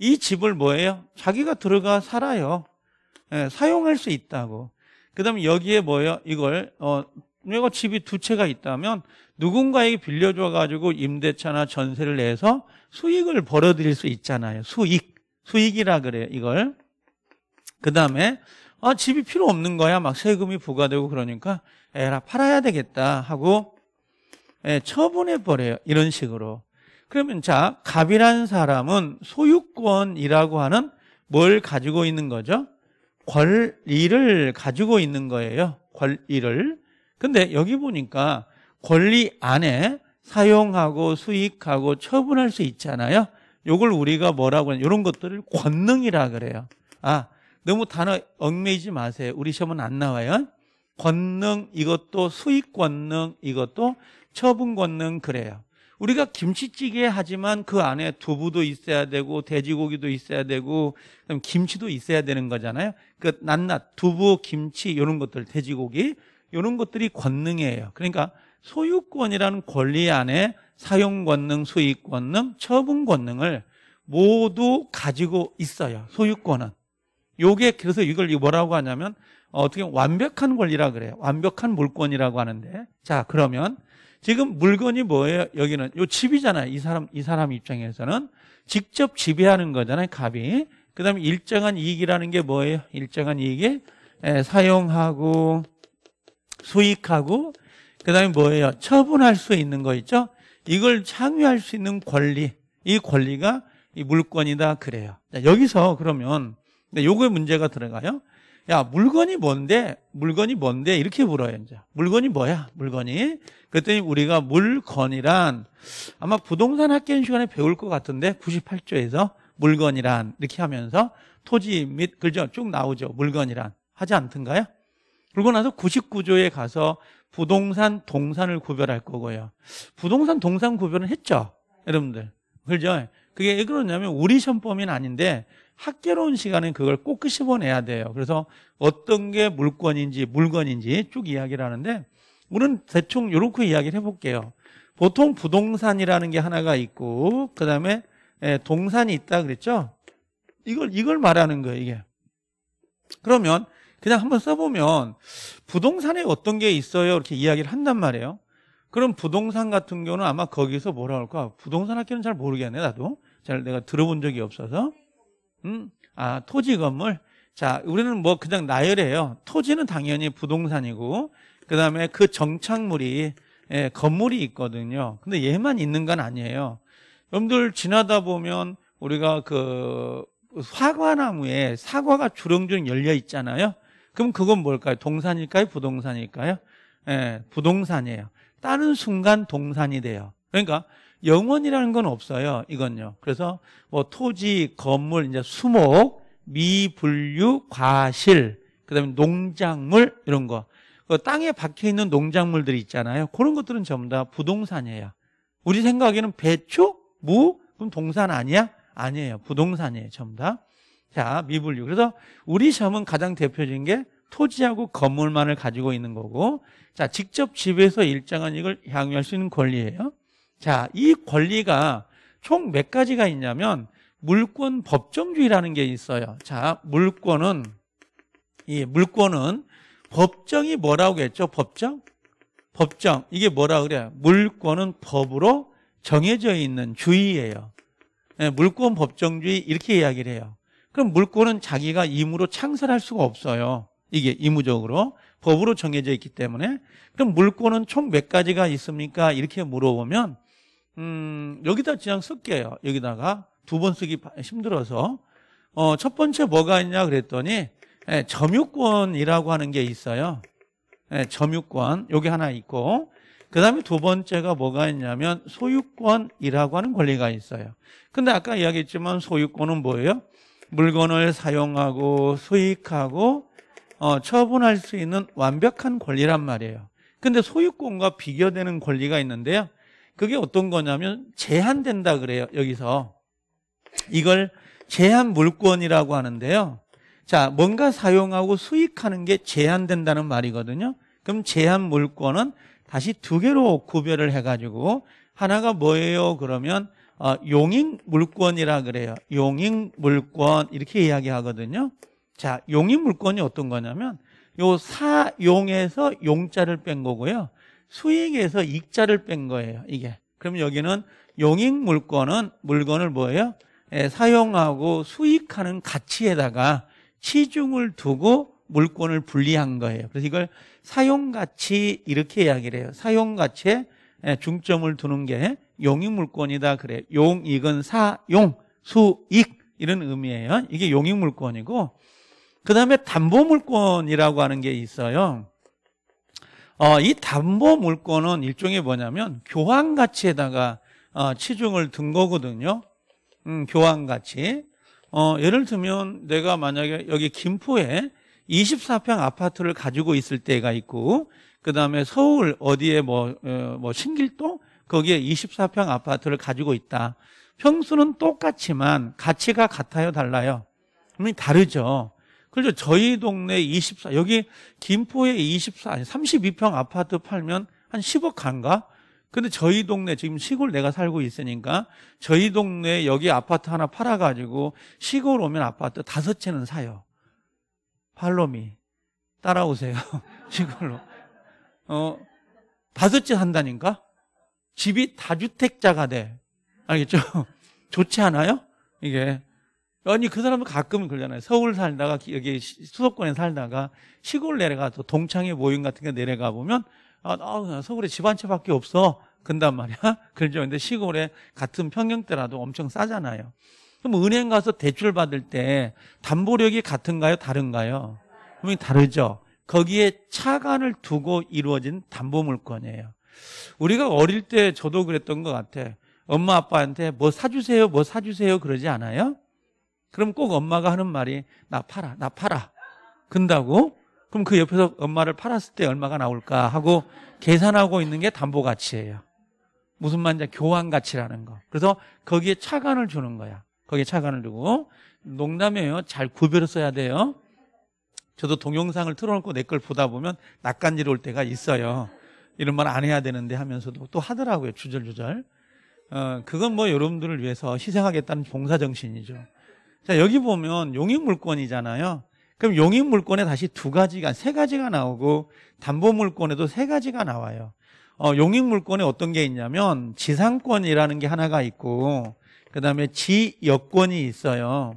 이 집을 뭐예요? 자기가 들어가 살아요. 예, 사용할 수 있다고. 그 다음에 여기에 뭐예요? 이걸 어, 내가 집이 두 채가 있다면 누군가에게 빌려줘 가지고 임대차나 전세를 내서 수익을 벌어들일 수 있잖아요. 수익. 수익이라 그래요, 이걸. 그다음에 아, 집이 필요 없는 거야. 막 세금이 부과되고 그러니까 에라 팔아야 되겠다 하고 예, 처분해 버려요. 이런 식으로. 그러면 자, 갑이란 사람은 소유권이라고 하는 뭘 가지고 있는 거죠? 권리를 가지고 있는 거예요. 권리를. 근데 여기 보니까 권리 안에 사용하고 수익하고 처분할 수 있잖아요. 요걸 우리가 뭐라고 하냐. 이런 것들을 권능이라 그래요. 아, 너무 단어 얽매이지 마세요. 우리 시험은 안 나와요. 권능 이것도 수익 권능 이것도 처분 권능 그래요. 우리가 김치찌개 하지만 그 안에 두부도 있어야 되고 돼지고기도 있어야 되고 그럼 김치도 있어야 되는 거잖아요. 그 낱낱 두부, 김치 이런 것들 돼지고기 이런 것들이 권능이에요. 그러니까 소유권이라는 권리 안에 사용 권능, 수익 권능, 처분 권능을 모두 가지고 있어요. 소유권은. 요게 그래서 이걸 뭐라고 하냐면 어, 어떻게 완벽한 권리라 그래요. 완벽한 물권이라고 하는데. 자, 그러면 지금 물건이 뭐예요? 여기는 요 집이잖아요. 이 사람 이 사람 입장에서는 직접 지배하는 거잖아요. 갑이. 그다음에 일정한 이익이라는 게 뭐예요? 일정한 이익이 에, 예, 사용하고 수익하고 그다음에 뭐예요? 처분할 수 있는 거 있죠? 이걸 창유할 수 있는 권리. 이 권리가 이 물권이다 그래요. 자, 여기서 그러면 요거에 문제가 들어가요. 야, 물건이 뭔데? 물건이 뭔데? 이렇게 물어요, 이제. 물건이 뭐야? 물건이. 그랬더니 우리가 물건이란 아마 부동산 학교 시간에 배울 것 같은데 98조에서 물건이란 이렇게 하면서 토지 및 그죠? 쭉 나오죠. 물건이란 하지 않던가요? 그러고 나서 99조에 가서 부동산, 동산을 구별할 거고요. 부동산, 동산 구별은 했죠. 여러분들. 그죠? 그게 왜 그러냐면 우리 시험범인 아닌데 학개로운 시간에 그걸 꼭 끄집어내야 돼요. 그래서 어떤 게 물권인지 물건인지 쭉 이야기를 하는데 우리는 대충 이렇게 이야기를 해볼게요. 보통 부동산이라는 게 하나가 있고 그 다음에 예, 동산이 있다 그랬죠? 이걸 이걸 말하는 거예요. 이게 그러면 그냥 한번 써보면 부동산에 어떤 게 있어요 이렇게 이야기를 한단 말이에요. 그럼 부동산 같은 경우는 아마 거기서 뭐라 할까? 부동산 학교는 잘 모르겠네 나도 잘 내가 들어본 적이 없어서. 음, 아 토지 건물. 자, 우리는 뭐 그냥 나열해요. 토지는 당연히 부동산이고, 그 다음에 그 정착물이 예, 건물이 있거든요. 근데 얘만 있는 건 아니에요. 여러분들 지나다 보면 우리가 그 사과나무에 사과가 주렁주렁 열려 있잖아요. 그럼 그건 뭘까요? 동산일까요? 부동산일까요? 예, 부동산이에요. 다른 순간 동산이 돼요. 그러니까 영원이라는 건 없어요. 이건요. 그래서 뭐 토지, 건물, 이제 수목, 미분류, 과실, 그다음에 농작물 이런 거. 그 땅에 박혀 있는 농작물들이 있잖아요. 그런 것들은 전부 다 부동산이에요. 우리 생각에는 배추, 무 그럼 동산 아니야? 아니에요. 부동산이에요. 전부 다. 자, 미분류. 그래서 우리 시험은 가장 대표적인 게 토지하고 건물만을 가지고 있는 거고 자, 직접 집에서 일정한 이걸 향유할 수 있는 권리예요. 자, 이 권리가 총 몇 가지가 있냐면 물권 법정주의라는 게 있어요. 자, 물권은 이 물권은 법정이 뭐라고 했죠? 법정? 법정. 이게 뭐라 고 그래요? 물권은 법으로 정해져 있는 주의예요. 네, 물권 법정주의 이렇게 이야기를 해요. 그럼 물권은 자기가 임으로 창설할 수가 없어요. 이게 임무적으로 법으로 정해져 있기 때문에 그럼 물권은 총 몇 가지가 있습니까? 이렇게 물어보면 음, 여기다 그냥 쓸게요. 여기다가 두 번 쓰기 힘들어서 어, 첫 번째 뭐가 있냐 그랬더니 예, 점유권이라고 하는 게 있어요. 예, 점유권 여기 하나 있고 그 다음에 두 번째가 뭐가 있냐면 소유권이라고 하는 권리가 있어요. 근데 아까 이야기했지만 소유권은 뭐예요? 물건을 사용하고 수익하고 어, 처분할 수 있는 완벽한 권리란 말이에요. 근데 소유권과 비교되는 권리가 있는데요. 그게 어떤 거냐면 제한된다 그래요. 여기서 이걸 제한 물권이라고 하는데요. 자, 뭔가 사용하고 수익하는 게 제한된다는 말이거든요. 그럼 제한 물권은 다시 두 개로 구별을 해가지고 하나가 뭐예요? 그러면 아, 용익 물권이라 그래요. 용익 물권 이렇게 이야기하거든요. 자, 용익 물권이 어떤 거냐면 요 사용에서 용자를 뺀 거고요. 수익에서 익자를 뺀 거예요. 이게. 그럼 여기는 용익 물권은 물건을 뭐예요? 예, 사용하고 수익하는 가치에다가 시중을 두고 물권을 분리한 거예요. 그래서 이걸 사용 가치 이렇게 이야기를 해요. 사용 가치에 예, 중점을 두는 게 용익물권이다 그래. 용, 익은 사, 용, 수, 익 이런 의미예요. 이게 용익물권이고 그 다음에 담보물권이라고 하는 게 있어요. 어, 이 담보물권은 일종의 뭐냐면 교환가치에다가 어, 치중을 든 거거든요. 음, 교환가치. 어, 예를 들면 내가 만약에 여기 김포에 24평 아파트를 가지고 있을 때가 있고 그 다음에 서울 어디에 뭐, 어, 뭐 신길동 거기에 24평 아파트를 가지고 있다. 평수는 똑같지만 가치가 같아요, 달라요? 분명히 다르죠. 그렇죠. 저희 동네 24, 여기 김포에 24, 아니 32평 아파트 팔면 한 10억 간가? 근데 저희 동네 지금 시골 내가 살고 있으니까 저희 동네 여기 아파트 하나 팔아가지고 시골 오면 아파트 다섯 채는 사요. 팔로미 따라오세요 <laughs> 시골로. 어 다섯 채 산다니까? 집이 다주택자가 돼. 알겠죠? <laughs> 좋지 않아요? 이게. 아니, 그 사람은 가끔 그러잖아요. 서울 살다가, 여기 수도권에 살다가 시골 내려가서 동창회 모임 같은 게 내려가 보면, 아, 아 서울에 집 한 채밖에 없어. 근단 말이야. <laughs> 그러죠. 근데 시골에 같은 평형대라도 엄청 싸잖아요. 그럼 은행 가서 대출 받을 때 담보력이 같은가요? 다른가요? 분명히 다르죠. 거기에 차관을 두고 이루어진 담보물권이에요. 우리가 어릴 때 저도 그랬던 것 같아. 엄마 아빠한테 뭐 사주세요, 뭐 사주세요 그러지 않아요? 그럼 꼭 엄마가 하는 말이 나 팔아, 나 팔아. 근다고? 그럼 그 옆에서 엄마를 팔았을 때 얼마가 나올까 하고 계산하고 있는 게 담보 가치예요. 무슨 말인지 교환 가치라는 거. 그래서 거기에 차관을 주는 거야. 거기에 차관을 주고 농담이에요. 잘 구별을 써야 돼요. 저도 동영상을 틀어놓고 내 걸 보다 보면 낯간지러울 때가 있어요. 이런 말 안 해야 되는데 하면서도 또 하더라고요. 주절주절. 어, 그건 뭐 여러분들을 위해서 희생하겠다는 봉사정신이죠. 자, 여기 보면 용익물권이잖아요. 그럼 용익물권에 다시 두 가지가, 세 가지가 나오고 담보물권에도 세 가지가 나와요. 어, 용익물권에 어떤 게 있냐면 지상권이라는 게 하나가 있고 그 다음에 지여권이 있어요.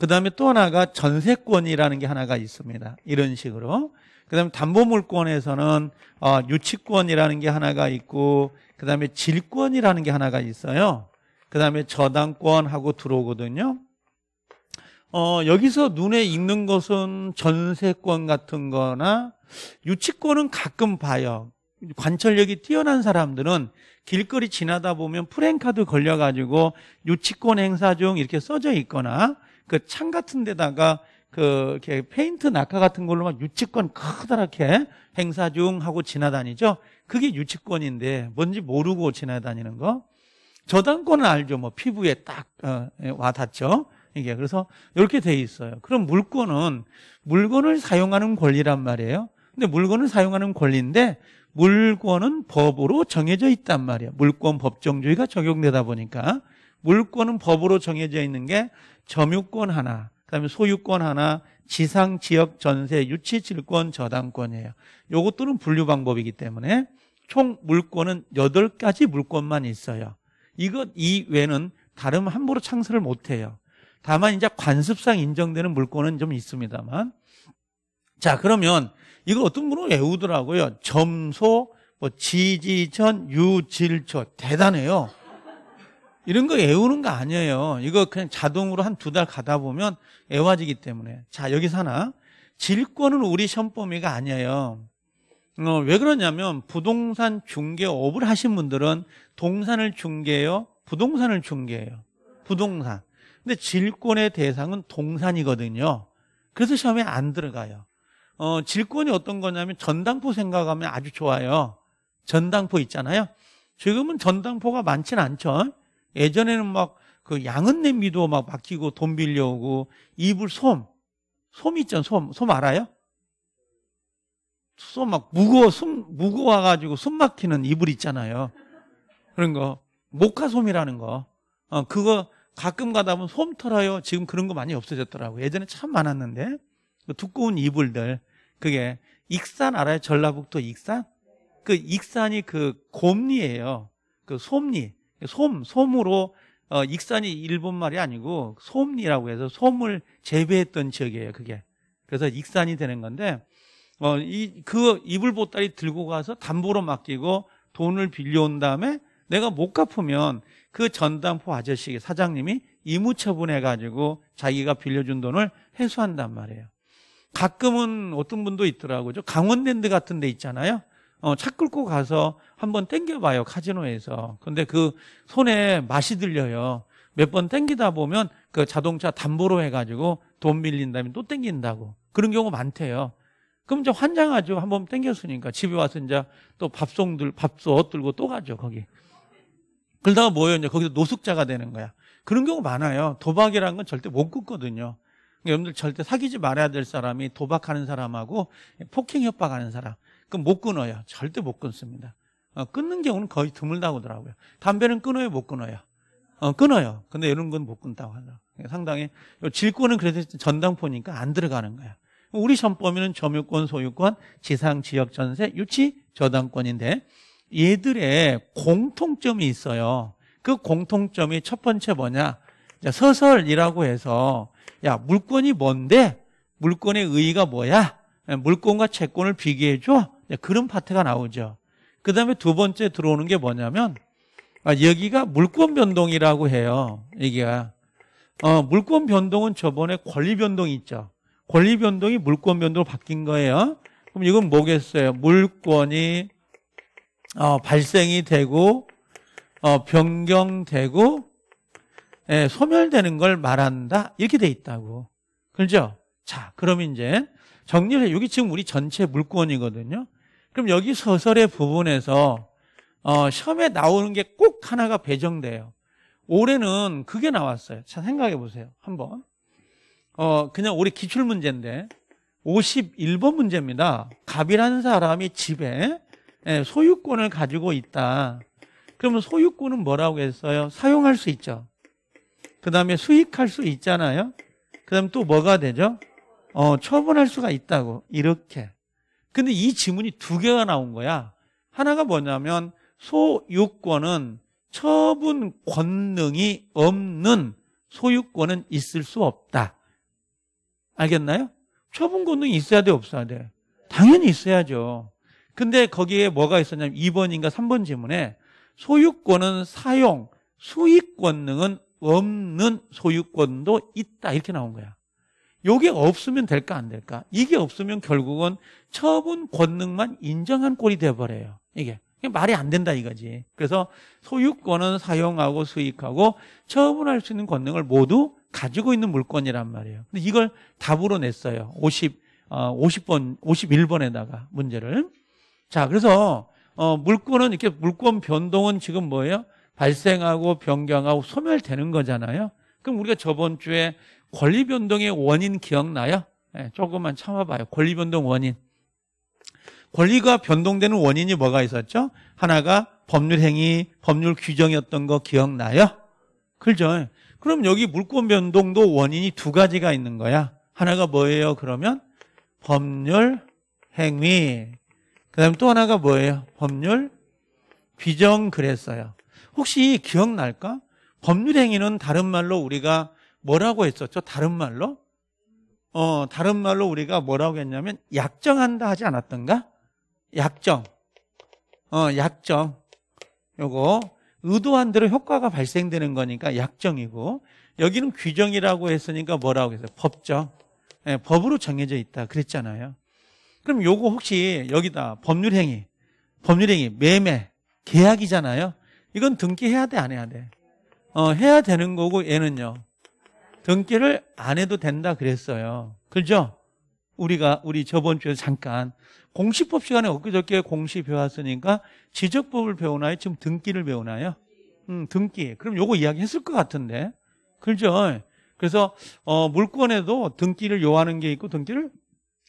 그 다음에 또 하나가 전세권이라는 게 하나가 있습니다. 이런 식으로. 그다음에 담보물권에서는 어, 유치권이라는 게 하나가 있고 그다음에 질권이라는 게 하나가 있어요. 그다음에 저당권하고 들어오거든요. 어, 여기서 눈에 익는 것은 전세권 같은 거나 유치권은 가끔 봐요. 관철력이 뛰어난 사람들은 길거리 지나다 보면 프랭카드 걸려가지고 유치권 행사 중 이렇게 써져 있거나 그 창 같은 데다가 그 이렇게 페인트 낙하 같은 걸로만 유치권 커다랗게 행사 중 하고 지나다니죠. 그게 유치권인데 뭔지 모르고 지나다니는 거. 저당권은 알죠. 뭐 피부에 딱 어, 예, 와닿죠. 이게 그래서 이렇게 돼 있어요. 그럼 물권은 물건을 사용하는 권리란 말이에요. 근데 물건을 사용하는 권리인데 물권은 법으로 정해져 있단 말이에요. 물권 법정주의가 적용되다 보니까 물권은 법으로 정해져 있는 게 점유권 하나, 그다음에 소유권 하나, 지상 지역 전세, 유치 질권 저당권이에요. 요것들은 분류 방법이기 때문에 총 물권은 8가지 물권만 있어요. 이것 이외는 다름 함부로 창설을 못 해요. 다만 이제 관습상 인정되는 물권은 좀 있습니다만. 자, 그러면 이거 어떤 분은 외우더라고요. 점소, 뭐 지지천, 유질초 대단해요. 이런 거 애우는 거 아니에요. 이거 그냥 자동으로 한 두 달 가다 보면 애워지기 때문에. 자, 여기서 하나. 질권은 우리 시험범위가 아니에요. 어, 왜 그러냐면 부동산 중개업을 하신 분들은 동산을 중개해요? 부동산을 중개해요. 부동산. 근데 질권의 대상은 동산이거든요. 그래서 시험에 안 들어가요. 어, 질권이 어떤 거냐면 전당포 생각하면 아주 좋아요. 전당포 있잖아요. 지금은 전당포가 많진 않죠. 예전에는 막 그양은냄비도막 바뀌고 돈 빌려오고 이불 솜. 솜 있잖아, 솜. 솜 알아요? 솜 막 무거워, 숨, 무거워가지고 숨 막히는 이불 있잖아요. 그런 거. 모카솜이라는 거. 어, 그거 가끔 가다 보면 솜 털어요. 지금 그런 거 많이 없어졌더라고. 요 예전에 참 많았는데. 그 두꺼운 이불들. 그게 익산 알아요? 전라북도 익산? 그 익산이 그 곰리예요. 그 솜리. 솜, 솜으로 어, 익산이 일본 말이 아니고 솜이라고 해서 솜을 재배했던 지역이에요. 그게 그래서 익산이 되는 건데 어, 이 그 이불 보따리 들고 가서 담보로 맡기고 돈을 빌려온 다음에 내가 못 갚으면 그 전담포 아저씨 사장님이 이무처분해가지고 자기가 빌려준 돈을 회수한단 말이에요. 가끔은 어떤 분도 있더라고요. 강원랜드 같은 데 있잖아요. 어, 차 끌고 가서 한번 땡겨봐요 카지노에서 근데 그 손에 맛이 들려요 몇 번 땡기다 보면 그 자동차 담보로 해가지고 돈 밀린 다면또 땡긴다고 그런 경우 많대요 그럼 이제 환장하죠 한번 땡겼으니까 집에 와서 이제 또 밥송 들 밥솥 들고 또 가죠 거기 그러다가 뭐예요 이제 거기서 노숙자가 되는 거야 그런 경우 많아요 도박이라는 건 절대 못 끊거든요 그러니까 여러분들 절대 사귀지 말아야 될 사람이 도박하는 사람하고 폭행 협박하는 사람 그럼 못 끊어요. 절대 못 끊습니다. 어, 끊는 경우는 거의 드물다고 하더라고요. 담배는 끊어요, 못 끊어요? 어, 끊어요. 근데 이런 건 못 끊다고 하더라고요. 그러니까 상당히, 질권은 그래서 전당포니까 안 들어가는 거야. 우리 전범위는 점유권, 소유권, 지상, 지역, 전세, 유치, 저당권인데 얘들의 공통점이 있어요. 그 공통점이 첫 번째 뭐냐? 서설이라고 해서 야 물권이 뭔데? 물권의 의의가 뭐야? 물권과 채권을 비교해 줘. 예, 그런 파트가 나오죠. 그 다음에 두 번째 들어오는 게 뭐냐면 아, 여기가 물권 변동이라고 해요. 여기가 어, 물권 변동은 저번에 권리 변동이 있죠. 권리 변동이 물권 변동으로 바뀐 거예요. 그럼 이건 뭐겠어요? 물권이 어, 발생이 되고 어, 변경되고 예, 소멸되는 걸 말한다. 이렇게 돼 있다고. 그렇죠? 자, 그럼 이제 정리를 해. 여기 지금 우리 전체 물권이거든요. 그럼 여기 서설의 부분에서 어, 시험에 나오는 게 꼭 하나가 배정돼요. 올해는 그게 나왔어요. 자, 생각해 보세요. 한번. 어, 그냥 올해 기출 문제인데 51번 문제입니다. 갑이라는 사람이 집에 예, 소유권을 가지고 있다. 그러면 소유권은 뭐라고 했어요? 사용할 수 있죠. 그 다음에 수익할 수 있잖아요. 그 다음에 또 뭐가 되죠? 어, 처분할 수가 있다고. 이렇게. 근데 이 지문이 두 개가 나온 거야. 하나가 뭐냐면 소유권은 처분 권능이 없는 소유권은 있을 수 없다. 알겠나요? 처분 권능이 있어야 돼, 없어야 돼? 당연히 있어야죠. 근데 거기에 뭐가 있었냐면 2번인가 3번 지문에 소유권은 사용, 수익 권능은 없는 소유권도 있다. 이렇게 나온 거야. 요게 없으면 될까 안 될까? 이게 없으면 결국은 처분 권능만 인정한 꼴이 돼버려요. 이게 말이 안 된다 이거지. 그래서 소유권은 사용하고 수익하고 처분할 수 있는 권능을 모두 가지고 있는 물건이란 말이에요. 근데 이걸 답으로 냈어요. 50 어, 50번 51번에다가 문제를. 자, 그래서 어, 물권은 이렇게 물권 변동은 지금 뭐예요? 발생하고 변경하고 소멸되는 거잖아요. 그럼 우리가 저번 주에 권리변동의 원인 기억나요? 네, 조금만 참아봐요. 권리변동 원인. 권리가 변동되는 원인이 뭐가 있었죠? 하나가 법률행위, 법률 규정이었던 거 기억나요? 그죠? 그럼 여기 물권 변동도 원인이 두 가지가 있는 거야. 하나가 뭐예요? 그러면 법률 행위. 그다음 에또 하나가 뭐예요? 법률 규정 그랬어요. 혹시 기억날까? 법률 행위는 다른 말로 우리가 뭐라고 했었죠? 다른 말로? 어, 다른 말로 우리가 뭐라고 했냐면 약정한다 하지 않았던가? 약정. 어, 약정. 요거 의도한 대로 효과가 발생되는 거니까 약정이고 여기는 규정이라고 했으니까 뭐라고 했어요? 법정. 네, 법으로 정해져 있다 그랬잖아요. 그럼 요거 혹시 여기다 법률 행위, 법률 행위, 매매, 계약이잖아요. 이건 등기해야 돼, 안 해야 돼? 어, 해야 되는 거고 얘는요. 등기를 안 해도 된다 그랬어요. 그죠? 우리가 우리 저번 주에 잠깐 공시법 시간에 엊그저께 공시 배웠으니까 지적법을 배우나요? 지금 등기를 배우나요? 음, 등기. 그럼 요거 이야기했을 것 같은데. 그죠? 그래서 어, 물권에도 등기를 요하는 게 있고 등기를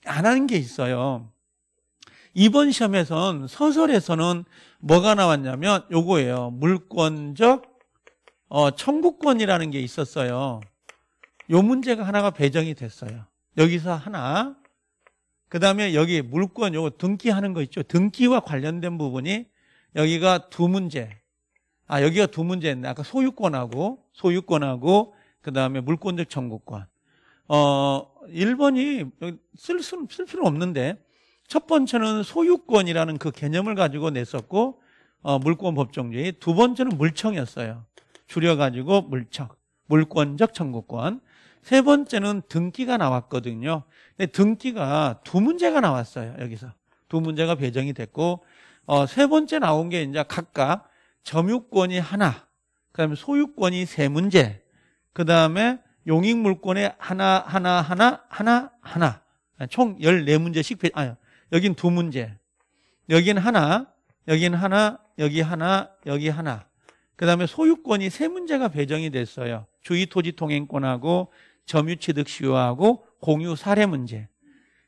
안 하는 게 있어요. 이번 시험에선 서설에서는 뭐가 나왔냐면 요거예요. 물권적 어, 청구권이라는 게 있었어요. 요 문제가 하나가 배정이 됐어요. 여기서 하나. 그 다음에 여기 물권 요거 등기하는 거 있죠. 등기와 관련된 부분이 여기가 두 문제. 아, 여기가 두 문제였네. 아까 소유권하고, 소유권하고, 그 다음에 물권적 청구권. 어, 1번이 쓸, 수, 쓸 필요 없는데, 첫 번째는 소유권이라는 그 개념을 가지고 냈었고, 어, 물권 법정주의. 두 번째는 물청이었어요. 줄여가지고 물청. 물권적 청구권. 세 번째는 등기가 나왔거든요. 근데 등기가 두 문제가 나왔어요. 여기서 두 문제가 배정이 됐고 어, 세 번째 나온 게 이제 각각 점유권이 하나, 그다음에 소유권이 세 문제, 그다음에 용익물권에 하나 하나 하나 하나 하나 총 14문제씩 배, 아 여긴 두 문제. 여긴 하나, 여긴 하나, 여기 하나, 여기 하나. 그다음에 소유권이 세 문제가 배정이 됐어요. 주의 토지 통행권하고 점유취득 시효하고 공유 사례 문제.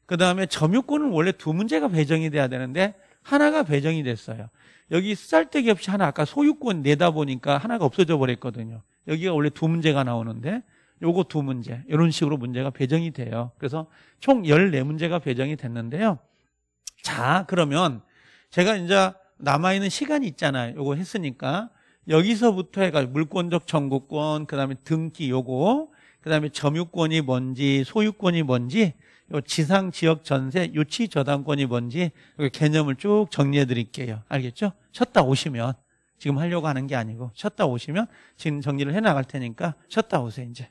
그 다음에 점유권은 원래 두 문제가 배정이 돼야 되는데 하나가 배정이 됐어요. 여기 쓰잘데기 없이 하나 아까 소유권 내다 보니까 하나가 없어져 버렸거든요. 여기가 원래 두 문제가 나오는데 요거 두 문제 이런 식으로 문제가 배정이 돼요. 그래서 총 14문제가 배정이 됐는데요. 자 그러면 제가 이제 남아있는 시간이 있잖아요. 요거 했으니까 여기서부터 해가 지고 물권적 청구권 그 다음에 등기 요거 그다음에 점유권이 뭔지 소유권이 뭔지 지상 지역 전세 유치 저당권이 뭔지 개념을 쭉 정리해 드릴게요. 알겠죠? 쉬었다 오시면 지금 하려고 하는 게 아니고 쉬었다 오시면 지금 정리를 해 나갈 테니까 쉬었다 오세요, 이제.